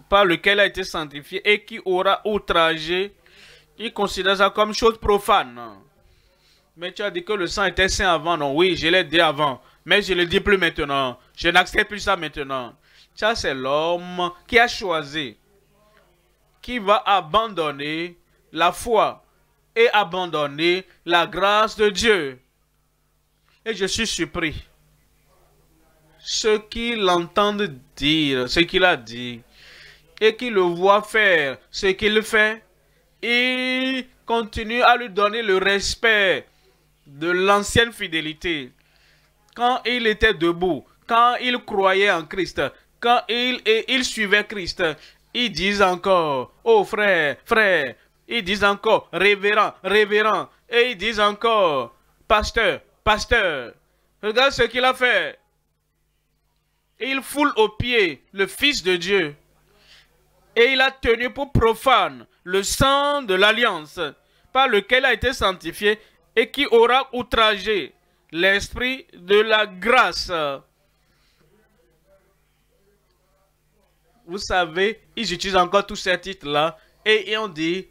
par lequel a été sanctifié et qui aura outragé, il considère ça comme chose profane. Mais tu as dit que le sang était saint avant, non Oui, je l'ai dit avant, mais je ne le dis plus maintenant. Je n'accepte plus ça maintenant. Ça, c'est l'homme qui a choisi, qui va abandonner la foi et abandonner la grâce de Dieu. Et je suis surpris. Ce qu'il entend dire, ce qu'il a dit, et qui le voit faire ce qu'il fait, il continue à lui donner le respect de l'ancienne fidélité. Quand il était debout, quand il croyait en Christ, quand il, et il suivait Christ, ils disent encore, oh frère, frère, ils disent encore, révérend, révérend, et ils disent encore, pasteur, pasteur, regarde ce qu'il a fait. Il foule aux pieds le Fils de Dieu et il a tenu pour profane le sang de l'alliance par lequel a été sanctifié et qui aura outragé l'esprit de la grâce. Vous savez, ils utilisent encore tous ces titres-là et on dit,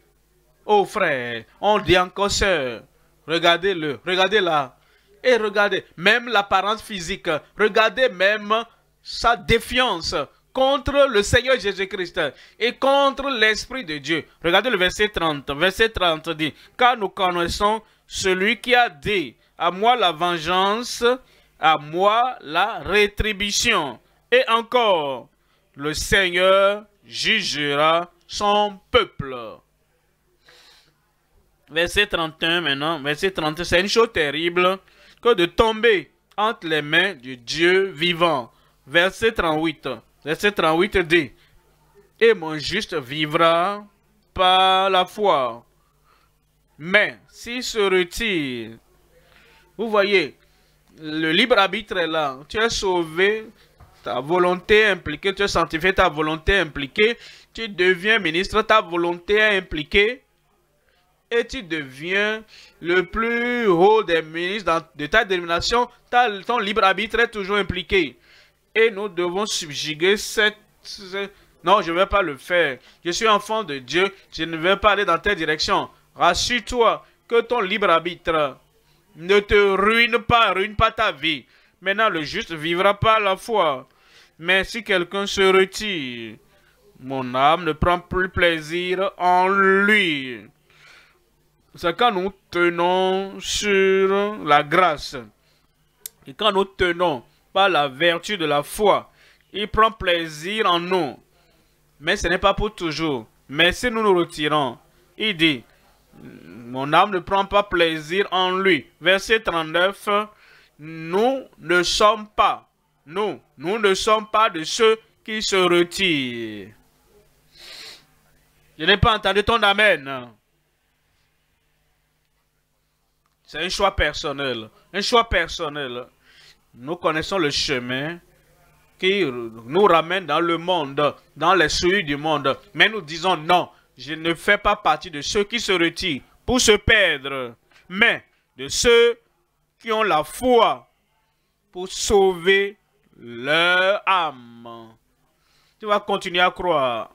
oh frère, on dit encore sœur, regardez-le, regardez-la. Et regardez, même l'apparence physique, regardez même sa défiance, contre le Seigneur Jésus-Christ et contre l'Esprit de Dieu. Regardez le verset 30. Verset 30 dit, car nous connaissons celui qui a dit, à moi la vengeance, à moi la rétribution. Et encore, le Seigneur jugera son peuple. Verset 31 maintenant, verset 31, c'est une chose terrible que de tomber entre les mains du Dieu vivant. Verset 38. Verset 38 dit, Et mon juste vivra par la foi. Mais s'il se retire, vous voyez, le libre arbitre est là. Tu es sauvé, ta volonté est impliquée, tu es sanctifié, ta volonté est impliquée. Tu deviens ministre, ta volonté est impliquée. Et tu deviens le plus haut des ministres de ta dénomination. ton libre arbitre est toujours impliqué nous devons subjuguer cette... Non, je ne vais pas le faire. Je suis enfant de Dieu. Je ne vais pas aller dans ta direction. Rassure-toi que ton libre arbitre ne te ruine pas, ruine pas ta vie. Maintenant, le juste vivra pas la foi. Mais si quelqu'un se retire, mon âme ne prend plus plaisir en lui. C'est quand nous tenons sur la grâce. Et quand nous tenons pas la vertu de la foi. Il prend plaisir en nous. Mais ce n'est pas pour toujours. Mais si nous nous retirons, il dit, mon âme ne prend pas plaisir en lui. Verset 39, nous ne sommes pas, nous, nous ne sommes pas de ceux qui se retirent. Je n'ai pas entendu ton amen. C'est un choix personnel. Un choix personnel. Nous connaissons le chemin qui nous ramène dans le monde, dans les souillures du monde. Mais nous disons non, je ne fais pas partie de ceux qui se retirent pour se perdre, mais de ceux qui ont la foi pour sauver leur âme. Tu vas continuer à croire.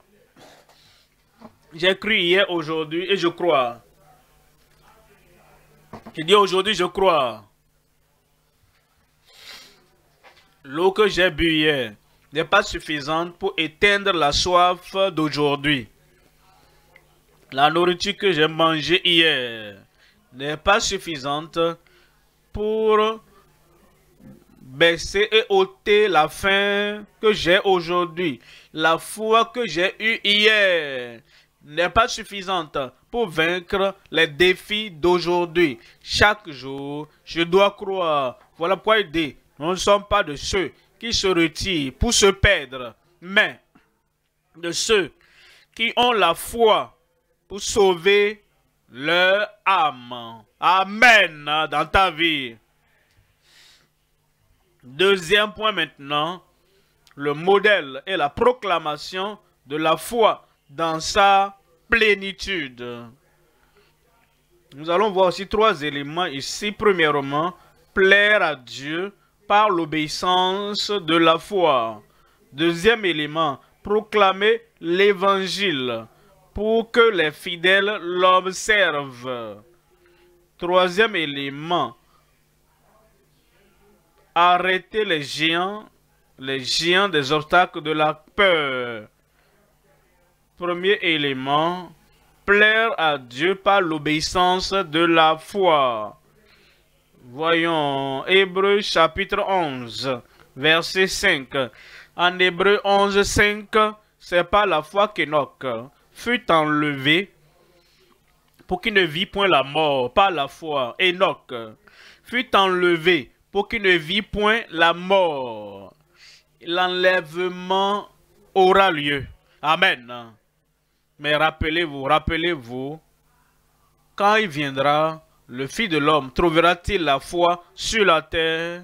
J'ai cru hier, aujourd'hui, et je crois. Je dis aujourd'hui, je crois. L'eau que j'ai bu hier n'est pas suffisante pour éteindre la soif d'aujourd'hui. La nourriture que j'ai mangée hier n'est pas suffisante pour baisser et ôter la faim que j'ai aujourd'hui. La foi que j'ai eue hier n'est pas suffisante pour vaincre les défis d'aujourd'hui. Chaque jour, je dois croire. Voilà pourquoi il dit, nous ne sommes pas de ceux qui se retirent pour se perdre, mais de ceux qui ont la foi pour sauver leur âme. Amen dans ta vie. Deuxième point maintenant, le modèle et la proclamation de la foi dans sa plénitude. Nous allons voir aussi trois éléments ici. Premièrement, plaire à Dieu par l'obéissance de la foi. Deuxième élément, proclamer l'évangile pour que les fidèles l'observent. Troisième élément, arrêter les géants, les géants des obstacles de la peur. Premier élément, plaire à Dieu par l'obéissance de la foi. Voyons, Hébreu chapitre 11, verset 5. En Hébreu 11, 5, c'est pas la foi qu'Enoch fut enlevé pour qu'il ne vit point la mort, par la foi. Enoch fut enlevé pour qu'il ne vit point la mort. L'enlèvement aura lieu. Amen. Mais rappelez-vous, rappelez-vous, quand il viendra, le Fils de l'homme, trouvera-t-il la foi sur la terre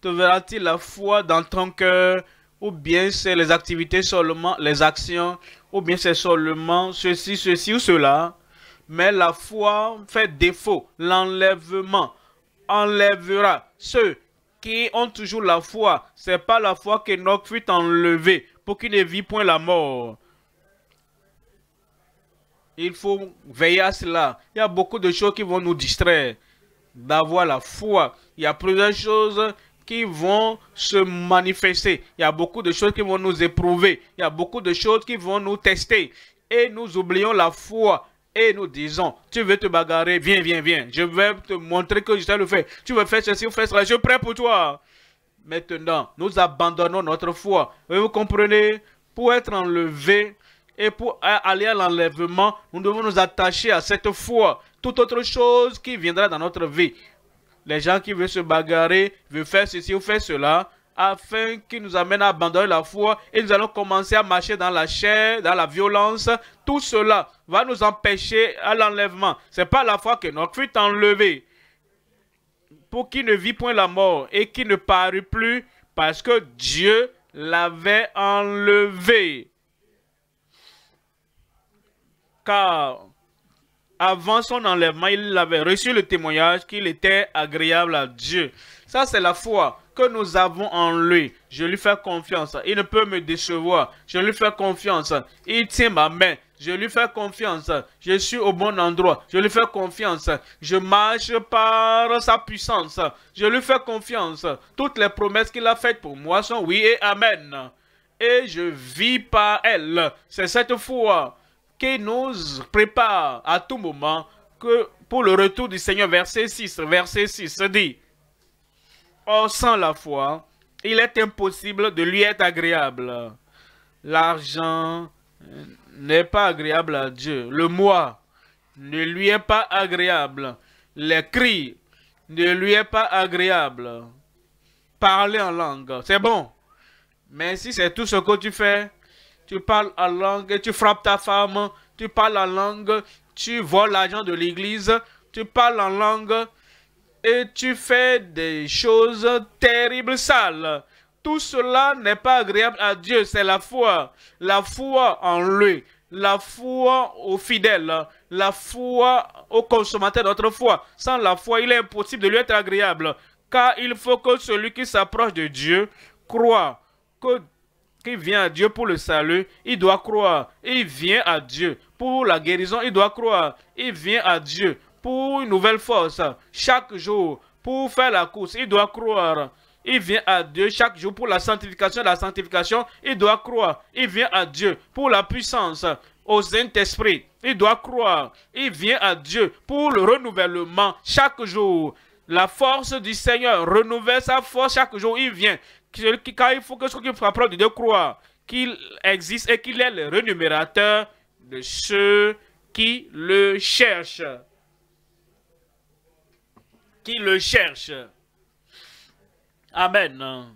Trouvera-t-il la foi dans ton cœur Ou bien c'est les activités seulement, les actions Ou bien c'est seulement ceci, ceci ou cela Mais la foi fait défaut. L'enlèvement enlèvera ceux qui ont toujours la foi. C'est pas la foi qu'Enoch fut enlevé pour qu'il ne vit point la mort. Il faut veiller à cela. Il y a beaucoup de choses qui vont nous distraire d'avoir la foi. Il y a plusieurs choses qui vont se manifester. Il y a beaucoup de choses qui vont nous éprouver. Il y a beaucoup de choses qui vont nous tester. Et nous oublions la foi. Et nous disons, tu veux te bagarrer, viens, viens, viens. Je vais te montrer que je sais le faire. Tu veux faire ceci ou faire cela, je suis prêt pour toi. Maintenant, nous abandonnons notre foi. vous comprenez Pour être enlevé et pour aller à l'enlèvement, nous devons nous attacher à cette foi. Toute autre chose qui viendra dans notre vie. Les gens qui veulent se bagarrer, veulent faire ceci ou faire cela, afin qu'ils nous amènent à abandonner la foi et nous allons commencer à marcher dans la chair, dans la violence. Tout cela va nous empêcher à l'enlèvement. C'est pas la foi que notre fut enlevé pour qu'il ne vit point la mort et qu'il ne parut plus parce que Dieu l'avait enlevé car avant son enlèvement, il avait reçu le témoignage qu'il était agréable à Dieu. Ça, c'est la foi que nous avons en lui. Je lui fais confiance. Il ne peut me décevoir. Je lui fais confiance. Il tient ma main. Je lui fais confiance. Je suis au bon endroit. Je lui fais confiance. Je marche par sa puissance. Je lui fais confiance. Toutes les promesses qu'il a faites pour moi sont oui et amen. Et je vis par elle. C'est cette foi qui nous prépare à tout moment que pour le retour du Seigneur. Verset 6, verset 6 dit, Or sans la foi, il est impossible de lui être agréable. L'argent euh, n'est pas agréable à Dieu. Le moi ne lui est pas agréable. Les cris ne lui est pas agréable. Parler en langue, c'est bon. Mais si c'est tout ce que tu fais, tu parles en langue, tu frappes ta femme, tu parles en langue, tu voles l'argent de l'église, tu parles en langue et tu fais des choses terribles, sales. Tout cela n'est pas agréable à Dieu, c'est la foi. La foi en lui, la foi aux fidèles, la foi aux consommateurs foi. Sans la foi, il est impossible de lui être agréable. Car il faut que celui qui s'approche de Dieu croit que il vient à Dieu pour le salut, il doit croire. Il vient à Dieu pour la guérison, il doit croire. Il vient à Dieu pour une nouvelle force. Chaque jour, pour faire la course, il doit croire. Il vient à Dieu chaque jour pour la sanctification. La sanctification, il doit croire. Il vient à Dieu pour la puissance au Saint-Esprit. Il doit croire. Il vient à Dieu pour le renouvellement chaque jour. La force du Seigneur renouvelle sa force chaque jour. Il vient. Quand il faut que ceux qui apprennent de croire qu'il existe et qu'il est le rémunérateur de ceux qui le cherchent. Qui le cherchent. Amen.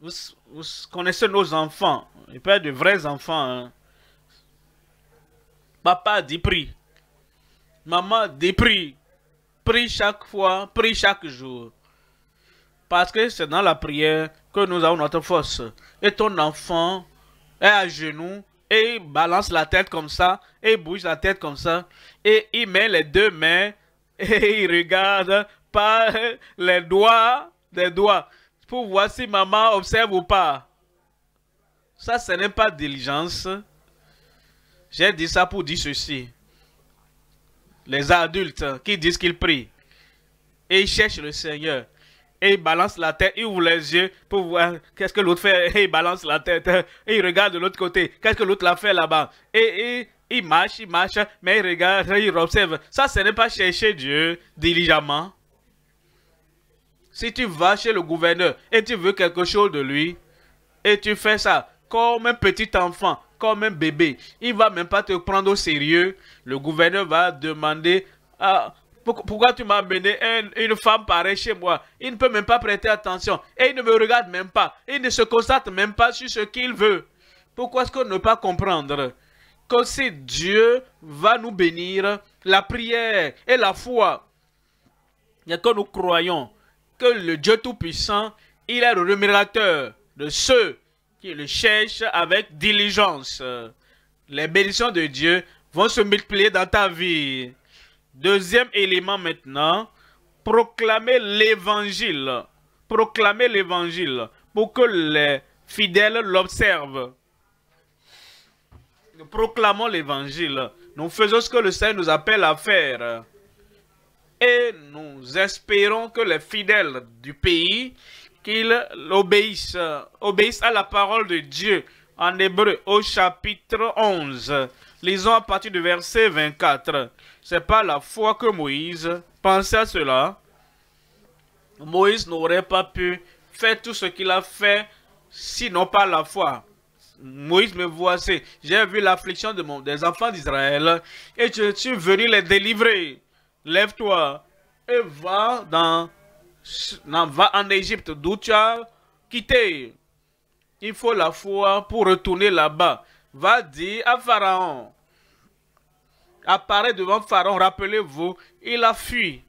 Vous, connaissez nos enfants. Il pas de vrais enfants. Hein. Papa dit prie. Maman dit prie. Prie chaque fois, prie chaque jour. Parce que c'est dans la prière que nous avons notre force. Et ton enfant est à genoux et il balance la tête comme ça, et il bouge la tête comme ça, et il met les deux mains [LAUGHS] et il regarde par les doigts des doigts pour voir si maman observe ou pas. Ça, ce n'est pas diligence. J'ai dit ça pour dire ceci. Les adultes qui disent qu'ils prient et ils cherchent le Seigneur, et il balance la tête, il ouvre les yeux pour voir qu'est-ce que l'autre fait, et il balance la tête, et il regarde de l'autre côté, qu'est-ce que l'autre l'a fait là-bas. Et, il marche, il marche, mais il regarde, il observe. Ça, ce n'est pas chercher Dieu diligemment. Si tu vas chez le gouverneur et tu veux quelque chose de lui, et tu fais ça comme un petit enfant, comme un bébé, il ne va même pas te prendre au sérieux. Le gouverneur va demander à, pourquoi tu m'as amené une femme pareille chez moi Il ne peut même pas prêter attention. Et il ne me regarde même pas. Il ne se constate même pas sur ce qu'il veut. Pourquoi est-ce qu'on ne peut pas comprendre que si Dieu va nous bénir, la prière et la foi, et que nous croyons que le Dieu Tout-Puissant, il est le rémunérateur de ceux qui le cherchent avec diligence. Les bénédictions de Dieu vont se multiplier dans ta vie. Deuxième élément maintenant, proclamer l'évangile. Proclamer l'évangile pour que les fidèles l'observent. Nous proclamons l'évangile. Nous faisons ce que le Seigneur nous appelle à faire. Et nous espérons que les fidèles du pays, qu'ils obéissent, obéissent à la parole de Dieu en hébreu au chapitre 11. Lisons à partir du verset 24. C'est pas la foi que Moïse pensait à cela. Moïse n'aurait pas pu faire tout ce qu'il a fait sinon par la foi. Moïse me voici, j'ai vu l'affliction de des enfants d'Israël et je suis venu les délivrer. Lève-toi et va dans, va en Égypte d'où tu as quitté. Il faut la foi pour retourner là-bas va dire à Pharaon, apparaît devant Pharaon, rappelez-vous, il a fui.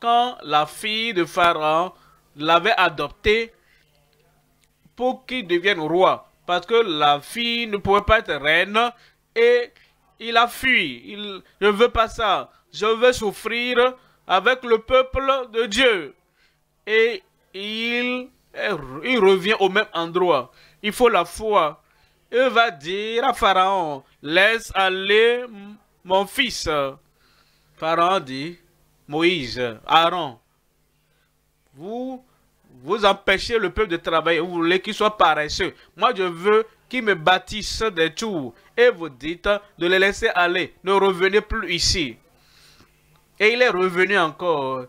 Quand la fille de Pharaon l'avait adopté pour qu'il devienne roi, parce que la fille ne pouvait pas être reine, et il a fui. Il, ne veut pas ça. Je veux souffrir avec le peuple de Dieu. Et il, il revient au même endroit. Il faut la foi il va dire à Pharaon, laisse aller mon fils. Pharaon dit, Moïse, Aaron, vous, vous empêchez le peuple de travailler, vous voulez qu'il soit paresseux. Moi, je veux qu'il me bâtisse des tours. Et vous dites de les laisser aller, ne revenez plus ici. Et il est revenu encore.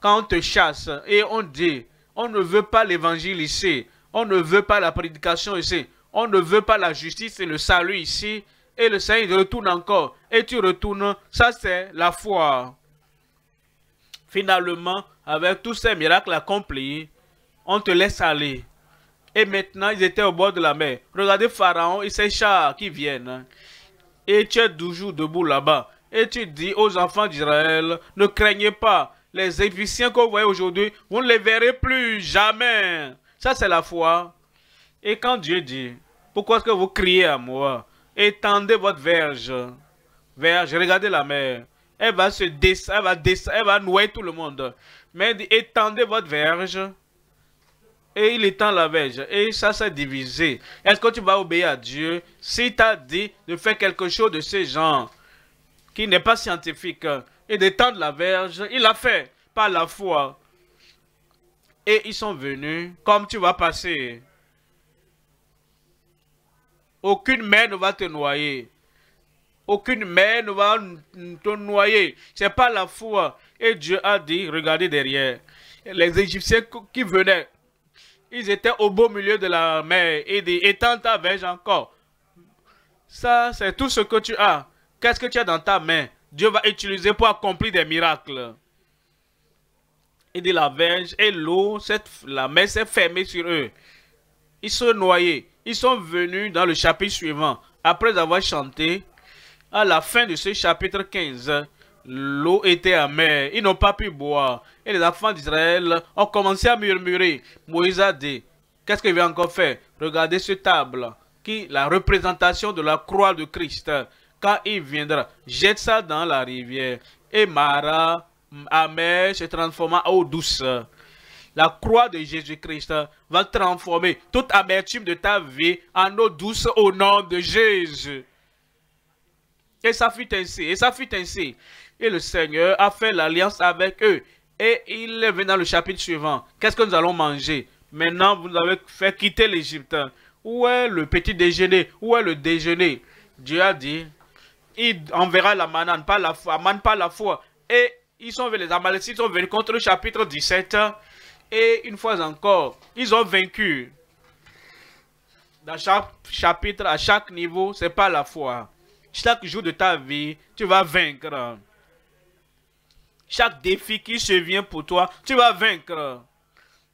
Quand on te chasse et on dit, on ne veut pas l'évangile ici, on ne veut pas la prédication ici, on ne veut pas la justice et le salut ici. Et le Seigneur, retourne encore. Et tu retournes. Ça, c'est la foi. Finalement, avec tous ces miracles accomplis, on te laisse aller. Et maintenant, ils étaient au bord de la mer. Regardez Pharaon et ses chars qui viennent. Et tu es toujours debout là-bas. Et tu dis aux enfants d'Israël, ne craignez pas. Les Égyptiens que vous voyez aujourd'hui, vous ne les verrez plus jamais. Ça, c'est la foi. Et quand Dieu dit, pourquoi est-ce que vous criez à moi Étendez votre verge. Verge, regardez la mer. Elle va se descendre, elle va va nouer tout le monde. Mais elle dit, étendez votre verge. Et il étend la verge. Et ça s'est divisé. Est-ce que tu vas obéir à Dieu si t'a dit de faire quelque chose de ce genre qui n'est pas scientifique et d'étendre la verge Il l'a fait par la foi. Et ils sont venus comme tu vas passer. Aucune mer ne va te noyer. Aucune mer ne va te noyer. C'est pas la foi. Et Dieu a dit, regardez derrière. Les Égyptiens qui venaient, ils étaient au beau milieu de la mer. Et dit, étends ta verge encore. Ça, c'est tout ce que tu as. Qu'est-ce que tu as dans ta main Dieu va utiliser pour accomplir des miracles. Il dit la verge et l'eau, la mer s'est fermée sur eux. Ils se noyaient. Ils sont venus dans le chapitre suivant. Après avoir chanté, à la fin de ce chapitre 15, l'eau était amère. Ils n'ont pas pu boire. Et les enfants d'Israël ont commencé à murmurer. Moïse a dit, qu'est-ce qu'il vient encore faire Regardez cette table, qui la représentation de la croix de Christ. Quand il viendra, jette ça dans la rivière. Et Mara, amère, se transforma en eau douce la croix de Jésus-Christ va transformer toute amertume de ta vie en eau douce au nom de Jésus. Et ça fut ainsi, et ça fut ainsi. Et le Seigneur a fait l'alliance avec eux. Et il est venu dans le chapitre suivant. Qu'est-ce que nous allons manger Maintenant, vous avez fait quitter l'Égypte. Où est le petit déjeuner Où est le déjeuner Dieu a dit, il enverra la manane, pas la foi, manne pas la foi. Et ils sont venus, les Amalécites sont venus contre le chapitre 17. Et une fois encore, ils ont vaincu. Dans chaque chapitre, à chaque niveau, c'est pas la foi. Chaque jour de ta vie, tu vas vaincre. Chaque défi qui se vient pour toi, tu vas vaincre.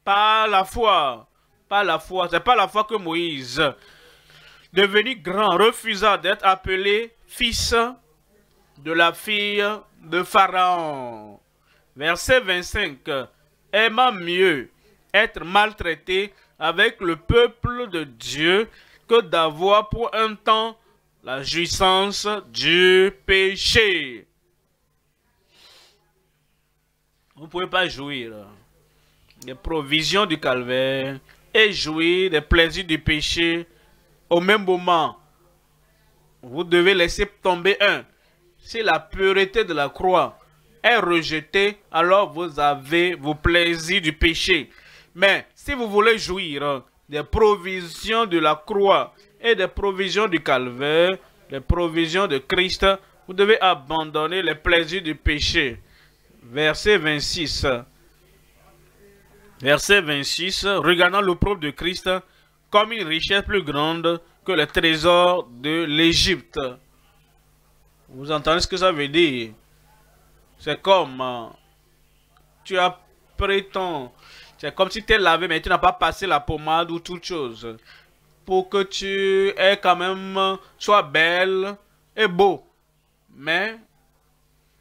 Pas la foi. Pas la foi. C'est pas la foi que Moïse, devenu grand, refusa d'être appelé fils de la fille de Pharaon. Verset 25 aimant mieux être maltraité avec le peuple de Dieu que d'avoir pour un temps la jouissance du péché. Vous ne pouvez pas jouir hein. des provisions du calvaire et jouir des plaisirs du péché au même moment. Vous devez laisser tomber un. C'est la pureté de la croix rejeté, alors vous avez vos plaisirs du péché. Mais si vous voulez jouir des provisions de la croix et des provisions du calvaire, des provisions de Christ, vous devez abandonner les plaisirs du péché. Verset 26. Verset 26. Regardant propre de Christ comme une richesse plus grande que le trésor de l'Égypte. Vous entendez ce que ça veut dire c'est comme euh, tu as C'est comme si tu es lavé, mais tu n'as pas passé la pommade ou toute chose. Pour que tu aies quand même... Sois belle et beau. Mais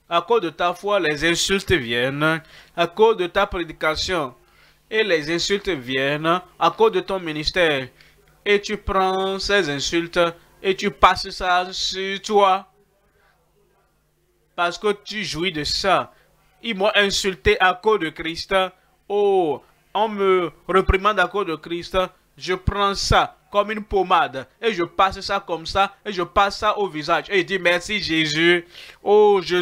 à cause de ta foi, les insultes viennent. À cause de ta prédication. Et les insultes viennent à cause de ton ministère. Et tu prends ces insultes et tu passes ça sur toi parce que tu jouis de ça. Ils m'ont insulté à cause de Christ. Oh, en me réprimande à cause de Christ, je prends ça comme une pommade et je passe ça comme ça et je passe ça au visage. Et je dis merci Jésus. Oh, je,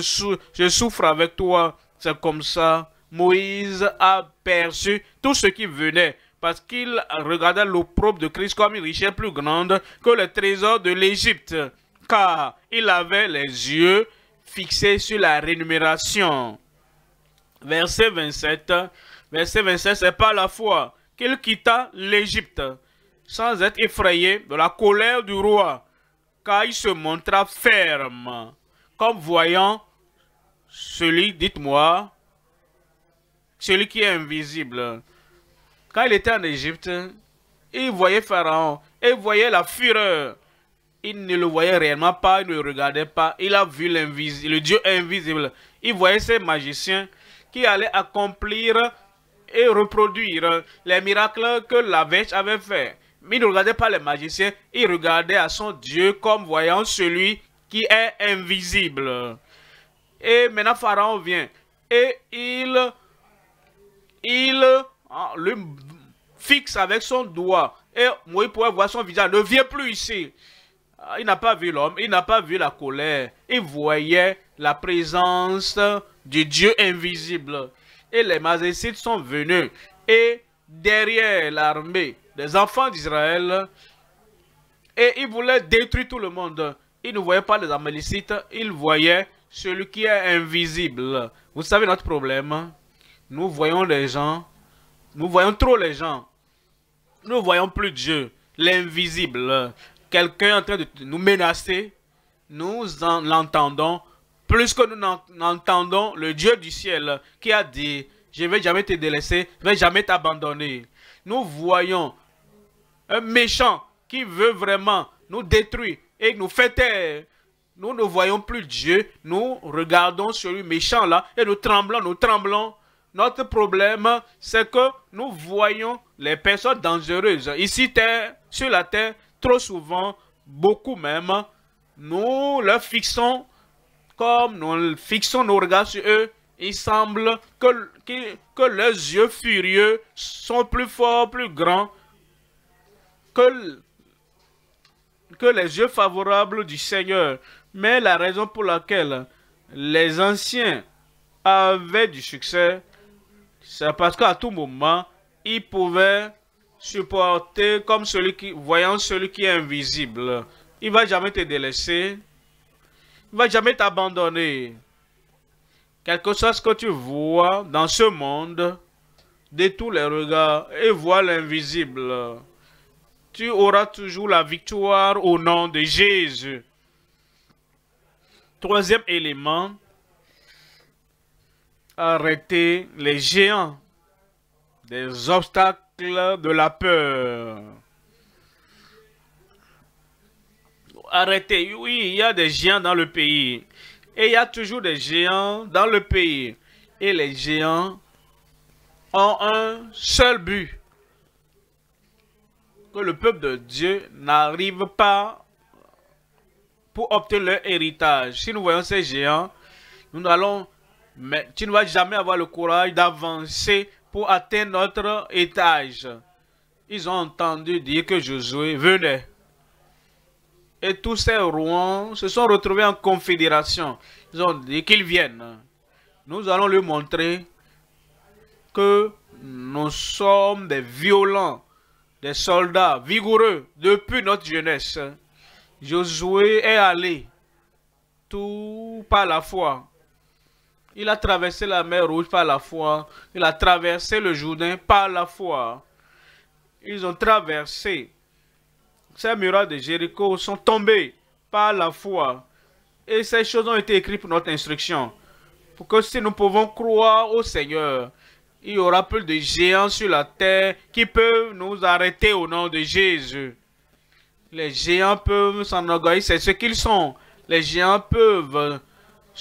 je souffre avec toi. C'est comme ça. Moïse a perçu tout ce qui venait parce qu'il regardait l'opprobre de Christ comme une richesse plus grande que le trésor de l'Égypte, car il avait les yeux fixé sur la rémunération. Verset 27. Verset 27, c'est par la foi qu'il quitta l'Égypte sans être effrayé de la colère du roi, car il se montra ferme, comme voyant celui, dites-moi, celui qui est invisible. Quand il était en Égypte, il voyait Pharaon, et voyait la fureur il ne le voyait réellement pas, il ne le regardait pas. Il a vu le Dieu invisible. Il voyait ces magiciens qui allaient accomplir et reproduire les miracles que la veche avait fait. Mais il ne regardait pas les magiciens, il regardait à son Dieu comme voyant celui qui est invisible. Et maintenant Pharaon vient et il, il ah, le fixe avec son doigt. Et Moïse pouvait voir son visage. Ne viens plus ici il n'a pas vu l'homme, il n'a pas vu la colère. Il voyait la présence du Dieu invisible. Et les Mazécites sont venus. Et derrière l'armée des enfants d'Israël, et ils voulaient détruire tout le monde. Ils ne voyaient pas les Amalécites, ils voyaient celui qui est invisible. Vous savez notre problème Nous voyons les gens, nous voyons trop les gens. Nous voyons plus Dieu, l'invisible quelqu'un en train de nous menacer, nous en l'entendons plus que nous n'entendons le Dieu du ciel qui a dit, je ne vais jamais te délaisser, je ne vais jamais t'abandonner. Nous voyons un méchant qui veut vraiment nous détruire et nous fait taire. Nous ne voyons plus Dieu, nous regardons celui méchant-là et nous tremblons, nous tremblons. Notre problème, c'est que nous voyons les personnes dangereuses ici terre, sur la terre, trop souvent, beaucoup même, nous leur fixons comme nous fixons nos regards sur eux, il semble que, que, leurs yeux furieux sont plus forts, plus grands que, que les yeux favorables du Seigneur. Mais la raison pour laquelle les anciens avaient du succès, c'est parce qu'à tout moment, ils pouvaient supporter comme celui qui, voyant celui qui est invisible. Il va jamais te délaisser. Il va jamais t'abandonner. Quelque ce que tu vois dans ce monde, de tous les regards et vois l'invisible. Tu auras toujours la victoire au nom de Jésus. Troisième élément, arrêter les géants, des obstacles de la peur. Arrêtez. Oui, il y a des géants dans le pays. Et il y a toujours des géants dans le pays. Et les géants ont un seul but. Que le peuple de Dieu n'arrive pas pour obtenir leur héritage. Si nous voyons ces géants, nous allons... Mais tu ne vas jamais avoir le courage d'avancer pour atteindre notre étage. Ils ont entendu dire que Josué venait. Et tous ces rouens se sont retrouvés en confédération. Ils ont dit qu'ils viennent. Nous allons lui montrer que nous sommes des violents, des soldats vigoureux depuis notre jeunesse. Josué est allé tout par la foi. Il a traversé la mer Rouge par la foi. Il a traversé le Jourdain par la foi. Ils ont traversé. Ces murailles de Jéricho sont tombées par la foi. Et ces choses ont été écrites pour notre instruction. Pour que si nous pouvons croire au Seigneur, il y aura plus de géants sur la terre qui peuvent nous arrêter au nom de Jésus. Les géants peuvent s'enorgueillir, c'est ce qu'ils sont. Les géants peuvent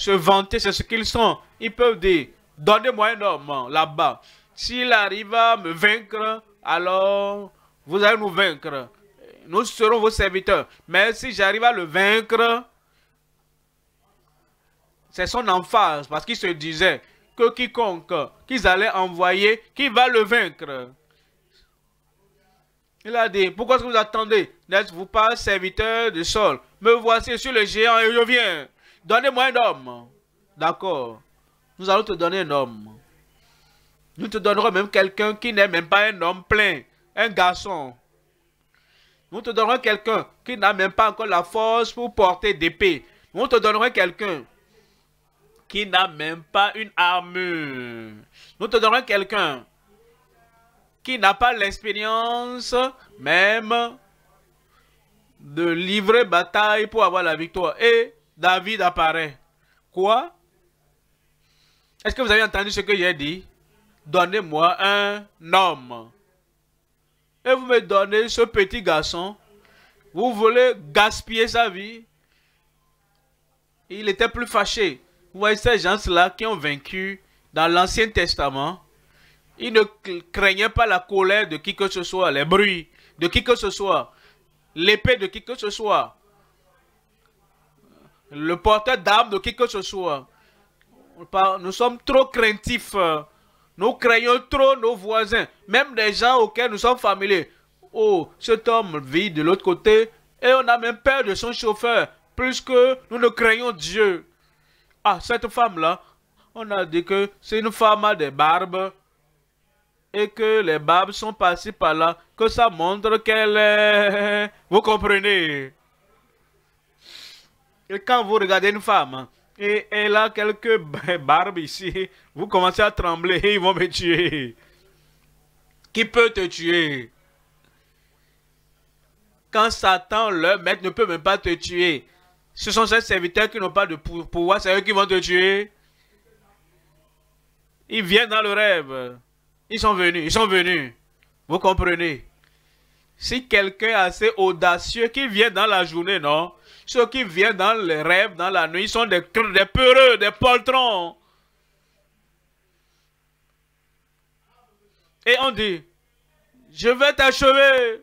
se vanter, c'est ce qu'ils sont. Ils peuvent dire, donnez-moi un homme là-bas. S'il arrive à me vaincre, alors vous allez nous vaincre. Nous serons vos serviteurs. Mais si j'arrive à le vaincre, c'est son emphase, parce qu'il se disait que quiconque qu'ils allaient envoyer, qui va le vaincre. Il a dit, pourquoi est-ce que vous attendez N'êtes-vous pas serviteur de sol Me voici sur le géant et je viens. Donnez-moi un homme. D'accord. Nous allons te donner un homme. Nous te donnerons même quelqu'un qui n'est même pas un homme plein, un garçon. Nous te donnerons quelqu'un qui n'a même pas encore la force pour porter d'épée. Nous te donnerons quelqu'un qui n'a même pas une armure. Nous te donnerons quelqu'un qui n'a pas l'expérience même de livrer bataille pour avoir la victoire. Et David apparaît. Quoi Est-ce que vous avez entendu ce que j'ai dit Donnez-moi un homme. Et vous me donnez ce petit garçon. Vous voulez gaspiller sa vie. Il était plus fâché. Vous voyez ces gens-là qui ont vaincu dans l'Ancien Testament. Ils ne craignaient pas la colère de qui que ce soit, les bruits de qui que ce soit, l'épée de qui que ce soit le porteur d'âme de qui que ce soit. Nous sommes trop craintifs. Nous craignons trop nos voisins, même des gens auxquels nous sommes familiers. Oh, cet homme vit de l'autre côté et on a même peur de son chauffeur, plus que nous ne craignons Dieu. Ah, cette femme-là, on a dit que c'est une femme à des barbes et que les barbes sont passées par là, que ça montre qu'elle est... Vous comprenez quand vous regardez une femme hein, et elle a quelques barbes ici, vous commencez à trembler, et [LAUGHS] ils vont me tuer. Qui peut te tuer Quand Satan, leur maître, ne peut même pas te tuer. Ce sont ses serviteurs qui n'ont pas de pouvoir, c'est eux qui vont te tuer. Ils viennent dans le rêve. Ils sont venus, ils sont venus. Vous comprenez Si quelqu'un assez audacieux qui vient dans la journée, non ceux qui viennent dans les rêves, dans la nuit, sont des, des peureux, des poltrons. Et on dit, je vais t'achever.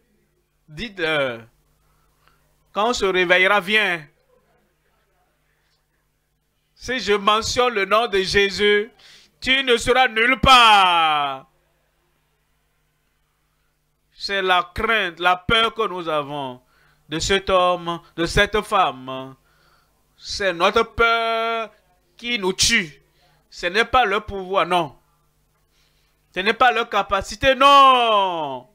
dites euh, quand on se réveillera, viens. Si je mentionne le nom de Jésus, tu ne seras nulle part. C'est la crainte, la peur que nous avons de cet homme, de cette femme. C'est notre peur qui nous tue. Ce n'est pas leur pouvoir, non. Ce n'est pas leur capacité, non.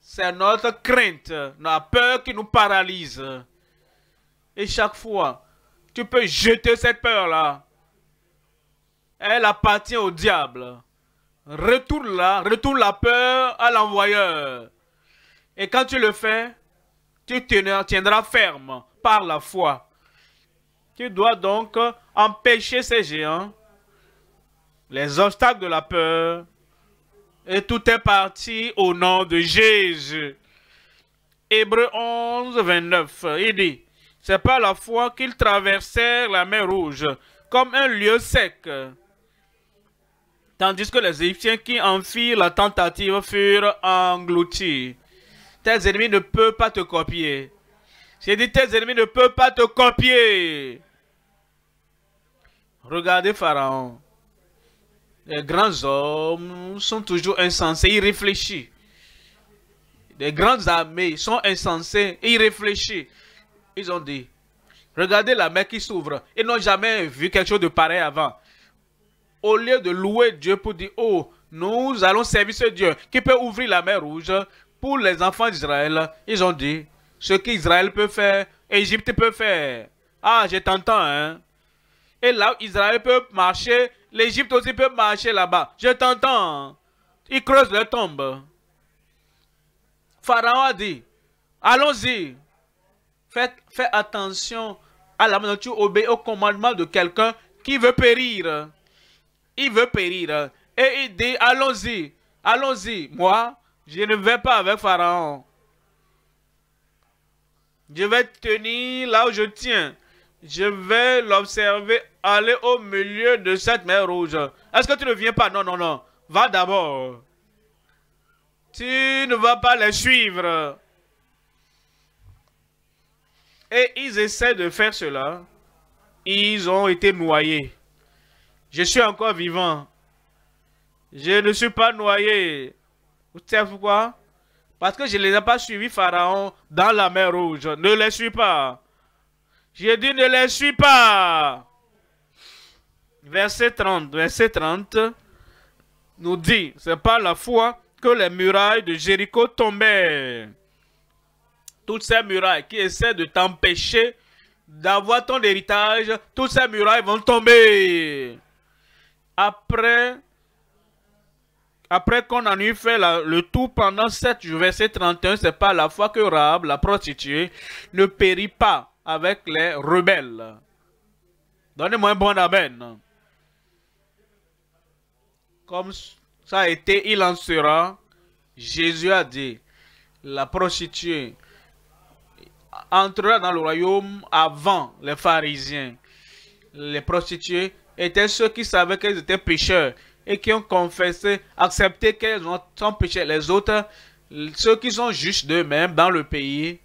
C'est notre crainte, La peur qui nous paralyse. Et chaque fois, tu peux jeter cette peur-là. Elle appartient au diable. Retourne-la, retourne la peur à l'envoyeur. Et quand tu le fais, tu tiendras ferme par la foi. Tu dois donc empêcher ces géants, les obstacles de la peur, et tout est parti au nom de Jésus. Hébreu 11, 29, il dit, c'est par la foi qu'ils traversèrent la mer Rouge comme un lieu sec. Tandis que les Égyptiens qui en firent la tentative furent engloutis. Tes ennemis ne peuvent pas te copier. J'ai dit, tes ennemis ne peuvent pas te copier. Regardez Pharaon. Les grands hommes sont toujours insensés, irréfléchis. Les grandes armées sont insensées, ils Ils ont dit, regardez la mer qui s'ouvre. Ils n'ont jamais vu quelque chose de pareil avant. Au lieu de louer Dieu pour dire, oh, nous allons servir ce Dieu qui peut ouvrir la mer rouge, pour les enfants d'Israël, ils ont dit, ce qu'Israël peut faire, Égypte peut faire. Ah, je t'entends, hein. Et là, Israël peut marcher, l'Égypte aussi peut marcher là-bas. Je t'entends. Ils creusent leur tombe. Pharaon a dit, allons-y. Faites, attention à la manière dont tu obéis au commandement de quelqu'un qui veut périr. Il veut périr. Et il dit, allons-y, allons-y. Moi, je ne vais pas avec Pharaon. Je vais tenir là où je tiens. Je vais l'observer aller au milieu de cette mer rouge. Est-ce que tu ne viens pas? Non, non, non. Va d'abord. Tu ne vas pas les suivre. Et ils essaient de faire cela. Ils ont été noyés. Je suis encore vivant. Je ne suis pas noyé. Vous savez pourquoi Parce que je ne les ai pas suivis, Pharaon, dans la mer rouge. Ne les suis pas. J'ai dit, ne les suis pas. Verset 30, verset 30 nous dit, c'est pas la foi que les murailles de Jéricho tombaient. Toutes ces murailles qui essaient de t'empêcher d'avoir ton héritage, toutes ces murailles vont tomber. Après après qu'on en eut fait le tout pendant sept jours, verset 31, c'est pas la foi que Rahab, la prostituée, ne périt pas avec les rebelles. Donnez-moi un bon amen. Comme ça a été, il en sera. Jésus a dit, la prostituée entrera dans le royaume avant les pharisiens. Les prostituées étaient ceux qui savaient qu'elles étaient pécheurs et qui ont confessé, accepté qu'elles ont empêché péché. Les autres, ceux qui sont justes d'eux-mêmes dans le pays,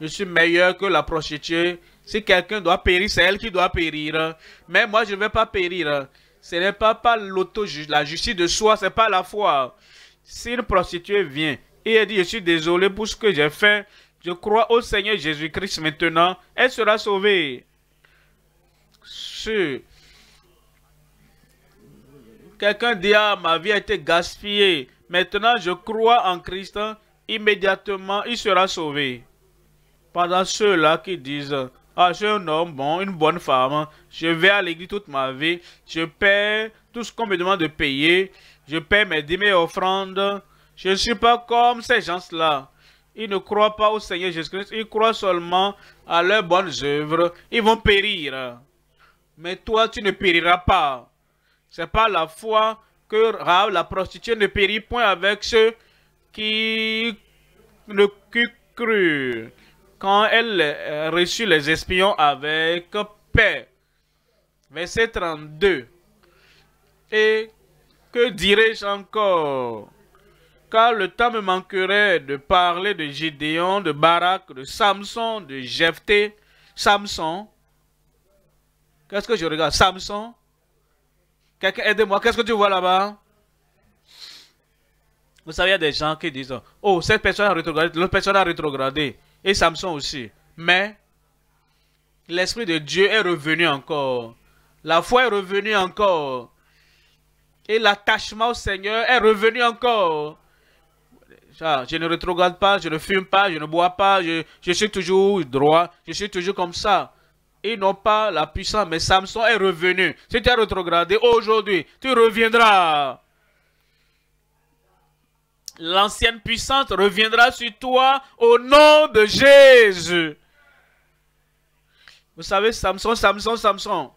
je suis meilleur que la prostituée. Si quelqu'un doit périr, c'est elle qui doit périr. Mais moi, je ne vais pas périr. Ce n'est pas pas l'auto la justice de soi, c'est pas la foi. Si une prostituée vient et dit, je suis désolé pour ce que j'ai fait, je crois au Seigneur Jésus-Christ maintenant, elle sera sauvée. sur Quelqu'un dit, ah, ma vie a été gaspillée. Maintenant, je crois en Christ. Hein. Immédiatement, il sera sauvé. Pendant ceux-là qui disent, ah, je un homme bon, une bonne femme. Hein. Je vais à l'église toute ma vie. Je paie tout ce qu'on me demande de payer. Je paie mes dîmes et offrandes. Je ne suis pas comme ces gens-là. Ils ne croient pas au Seigneur Jésus-Christ. Ils croient seulement à leurs bonnes œuvres. Ils vont périr. Mais toi, tu ne périras pas. C'est pas la foi que la prostituée, ne périt point avec ceux qui le crurent quand elle euh, reçut les espions avec paix. Verset 32. Et que dirais-je encore Car le temps me manquerait de parler de Gédéon, de Barak, de Samson, de Jephthé. Samson. Qu'est-ce que je regarde Samson Quelqu'un aide-moi, qu'est-ce que tu vois là-bas Vous savez, il y a des gens qui disent, oh, cette personne a rétrogradé, l'autre personne a rétrogradé, et Samson aussi. Mais l'Esprit de Dieu est revenu encore. La foi est revenue encore. Et l'attachement au Seigneur est revenu encore. Ah, je ne rétrograde pas, je ne fume pas, je ne bois pas, je suis toujours droit, je suis toujours comme ça. Ils n'ont pas la puissance, mais Samson est revenu. Si tu es rétrogradé aujourd'hui, tu reviendras. L'ancienne puissance reviendra sur toi au nom de Jésus. Vous savez, Samson, Samson, Samson.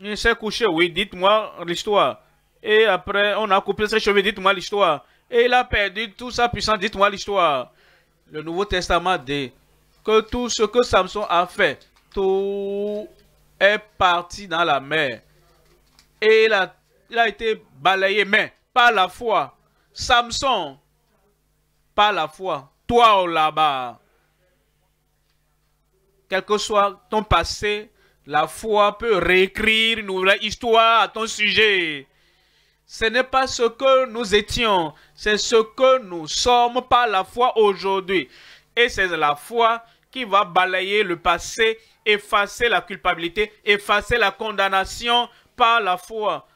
Il s'est couché, oui, dites-moi l'histoire. Et après, on a coupé ses cheveux, dites-moi l'histoire. Et il a perdu toute sa puissance, dites-moi l'histoire. Le Nouveau Testament dit que tout ce que Samson a fait, tout est parti dans la mer et il a, il a été balayé, mais par la foi. Samson, par la foi. Toi là-bas, quel que soit ton passé, la foi peut réécrire une nouvelle histoire à ton sujet. Ce n'est pas ce que nous étions, c'est ce que nous sommes par la foi aujourd'hui. Et c'est la foi qui va balayer le passé effacer la culpabilité, effacer la condamnation par la foi.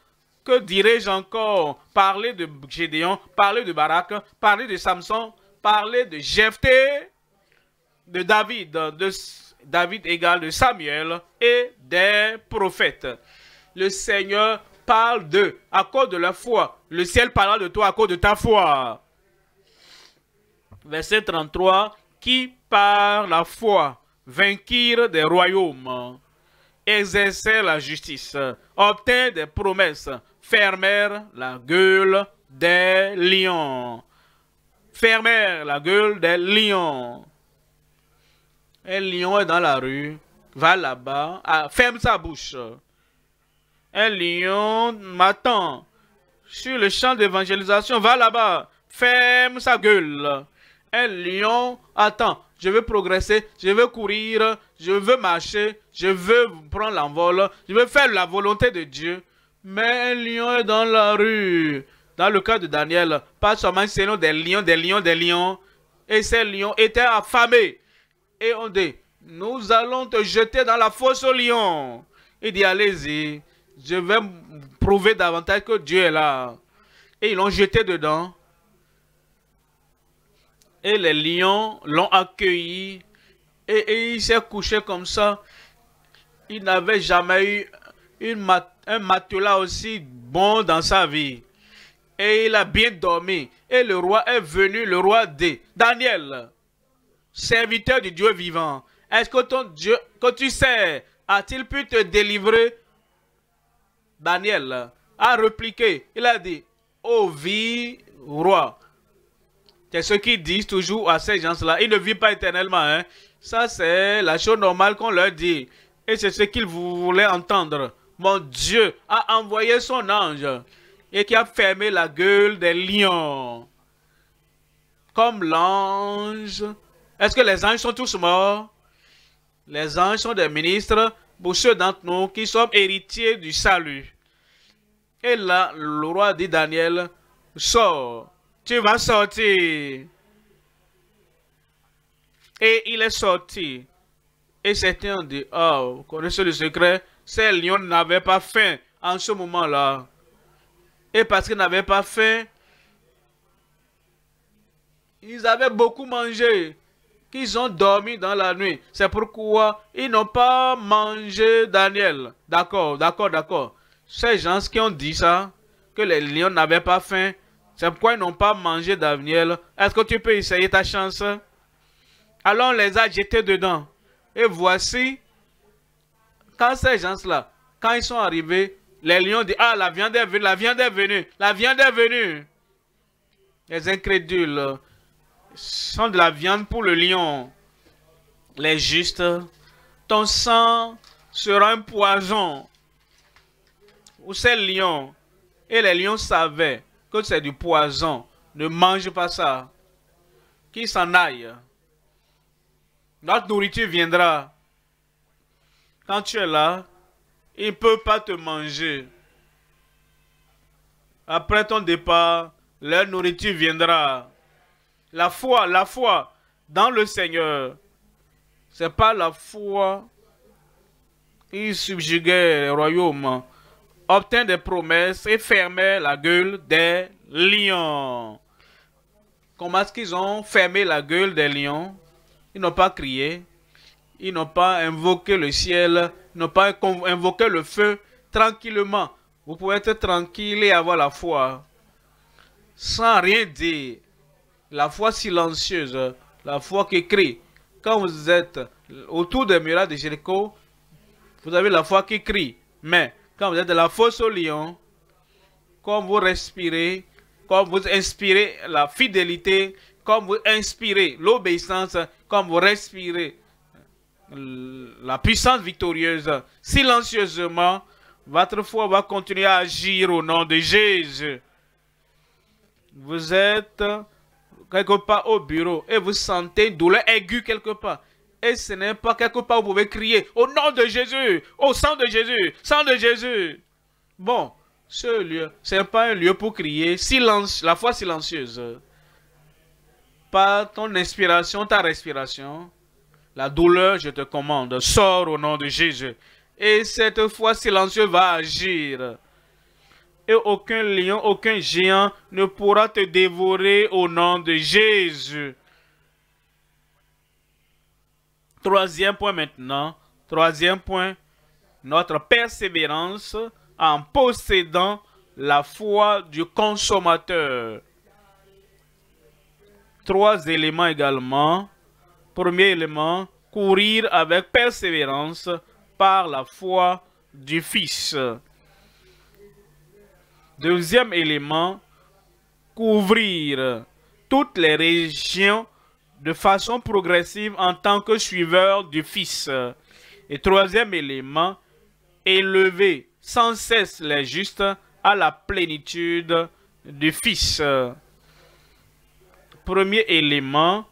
Que dirais-je encore Parler de Gédéon, parler de Barak, parler de Samson, parler de Jephthé, de David, de David égal de Samuel et des prophètes. Le Seigneur parle d'eux à cause de la foi. Le ciel parlera de toi à cause de ta foi. Verset 33, qui par la foi vainquirent des royaumes, exercer la justice, obtenir des promesses, fermer la gueule des lions. Fermer la gueule des lions. Un lion est dans la rue, va là-bas, ah, ferme sa bouche. Un lion m'attend sur le champ d'évangélisation, va là-bas, ferme sa gueule. Un lion attend, je veux progresser, je veux courir, je veux marcher, je veux prendre l'envol, je veux faire la volonté de Dieu. Mais un lion est dans la rue. Dans le cas de Daniel, pas seulement des lions, des lions, des lions. Et ces lions étaient affamés. Et on dit, nous allons te jeter dans la fosse aux lion. » Il dit, allez-y, je vais prouver davantage que Dieu est là. Et ils l'ont jeté dedans et les lions l'ont accueilli et, il s'est couché comme ça. Il n'avait jamais eu une un matelas aussi bon dans sa vie. Et il a bien dormi. Et le roi est venu, le roi dit, Daniel, serviteur du Dieu vivant, est-ce que ton Dieu, que tu sais, a-t-il pu te délivrer Daniel a répliqué, il a dit, ô vie roi, c'est ce qu'ils disent toujours à ces gens-là. Ils ne vivent pas éternellement. Hein. Ça, c'est la chose normale qu'on leur dit. Et c'est ce qu'ils voulaient entendre. Mon Dieu a envoyé son ange et qui a fermé la gueule des lions. Comme l'ange. Est-ce que les anges sont tous morts? Les anges sont des ministres pour ceux d'entre nous qui sommes héritiers du salut. Et là, le roi dit Daniel, sort tu vas sortir. Et il est sorti. Et certains ont dit. Oh, connaissez le secret Ces lions n'avaient pas faim en ce moment-là. Et parce qu'ils n'avaient pas faim, ils avaient beaucoup mangé. Qu'ils ont dormi dans la nuit. C'est pourquoi ils n'ont pas mangé Daniel. D'accord, d'accord, d'accord. Ces gens qui ont dit ça, que les lions n'avaient pas faim, c'est pourquoi ils n'ont pas mangé d'avenir. Est-ce que tu peux essayer ta chance Alors on les a jetés dedans. Et voici, quand ces gens-là, quand ils sont arrivés, les lions disent, ah, la viande est venue, la viande est venue, la viande est venue. Les incrédules sont de la viande pour le lion. Les justes, ton sang sera un poison. Ou ces lions. Et les lions savaient c'est du poison. Ne mange pas ça. qui s'en aille. Notre nourriture viendra. Quand tu es là, il ne peut pas te manger. Après ton départ, leur nourriture viendra. La foi, la foi dans le Seigneur. C'est pas la foi il subjuguait le royaume obtint des promesses et fermait la gueule des lions. Comment est-ce qu'ils ont fermé la gueule des lions Ils n'ont pas crié, ils n'ont pas invoqué le ciel, ils n'ont pas invoqué le feu tranquillement. Vous pouvez être tranquille et avoir la foi. Sans rien dire. La foi silencieuse, la foi qui crie. Quand vous êtes autour des murailles de Jéricho, vous avez la foi qui crie. Mais quand vous êtes de la fosse au lion, comme vous respirez, comme vous inspirez la fidélité, comme vous inspirez l'obéissance, comme vous respirez la puissance victorieuse, silencieusement, votre foi va continuer à agir au nom de Jésus. Vous êtes quelque part au bureau et vous sentez une douleur aiguë quelque part. Et ce n'est pas quelque part où vous pouvez crier au nom de Jésus, au sang de Jésus, sang de Jésus. Bon, ce lieu, ce n'est pas un lieu pour crier. Silence, la foi silencieuse. Par ton inspiration, ta respiration, la douleur, je te commande, sors au nom de Jésus. Et cette foi silencieuse va agir. Et aucun lion, aucun géant ne pourra te dévorer au nom de Jésus. Troisième point maintenant. Troisième point, notre persévérance en possédant la foi du consommateur. Trois éléments également. Premier élément, courir avec persévérance par la foi du Fils. Deuxième élément, couvrir toutes les régions de façon progressive en tant que suiveur du Fils. Et troisième élément, élever sans cesse les justes à la plénitude du Fils. Premier élément,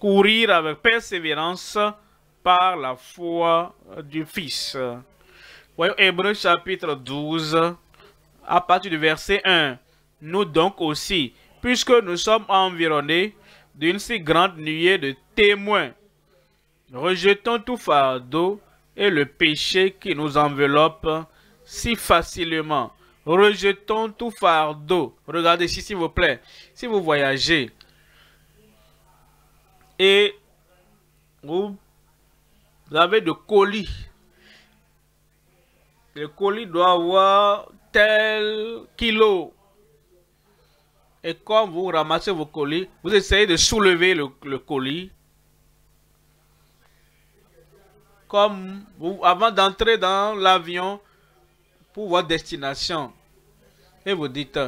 courir avec persévérance par la foi du Fils. Voyons Hébreu chapitre 12, à partir du verset 1. Nous donc aussi, puisque nous sommes environnés d'une si grande nuée de témoins, rejetons tout fardeau et le péché qui nous enveloppe si facilement. Rejetons tout fardeau. Regardez ici, s'il vous plaît. Si vous voyagez et vous avez de colis, le colis doit avoir tel kilo et quand vous ramassez vos colis, vous essayez de soulever le, colis. Comme vous, avant d'entrer dans l'avion pour votre destination. Et vous dites,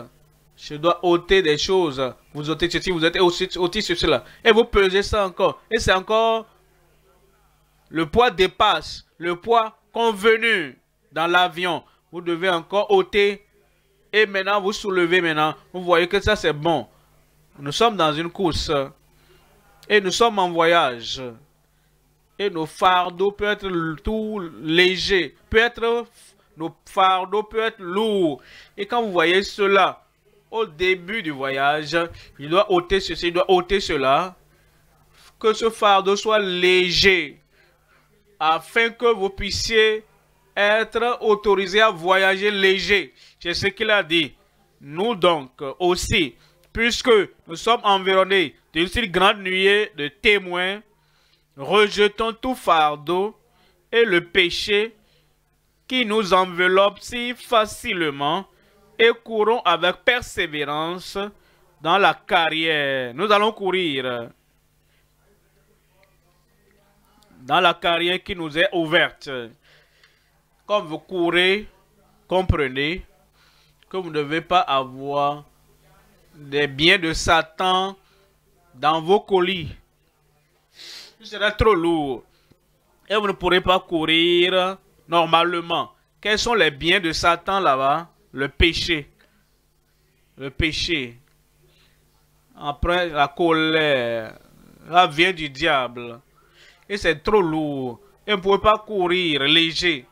je dois ôter des choses. Vous ôtez ceci, vous êtes ôtez cela. Et vous pesez ça encore. Et c'est encore... Le poids dépasse le poids convenu dans l'avion. Vous devez encore ôter et maintenant vous soulevez maintenant, vous voyez que ça c'est bon. Nous sommes dans une course et nous sommes en voyage. Et nos fardeaux peuvent être tout légers, peut être, nos fardeaux peuvent être lourds. Et quand vous voyez cela, au début du voyage, il doit ôter ceci, il doit ôter cela. Que ce fardeau soit léger, afin que vous puissiez être autorisé à voyager léger. C'est ce qu'il a dit. Nous donc aussi, puisque nous sommes environnés d'une si grande nuée de témoins, rejetons tout fardeau et le péché qui nous enveloppe si facilement et courons avec persévérance dans la carrière. Nous allons courir dans la carrière qui nous est ouverte. Comme vous courez, comprenez que vous ne devez pas avoir des biens de Satan dans vos colis. Ce sera trop lourd. Et vous ne pourrez pas courir normalement. Quels sont les biens de Satan là-bas Le péché. Le péché. Après, la colère. Ça vient du diable. Et c'est trop lourd. Et vous ne pouvez pas courir léger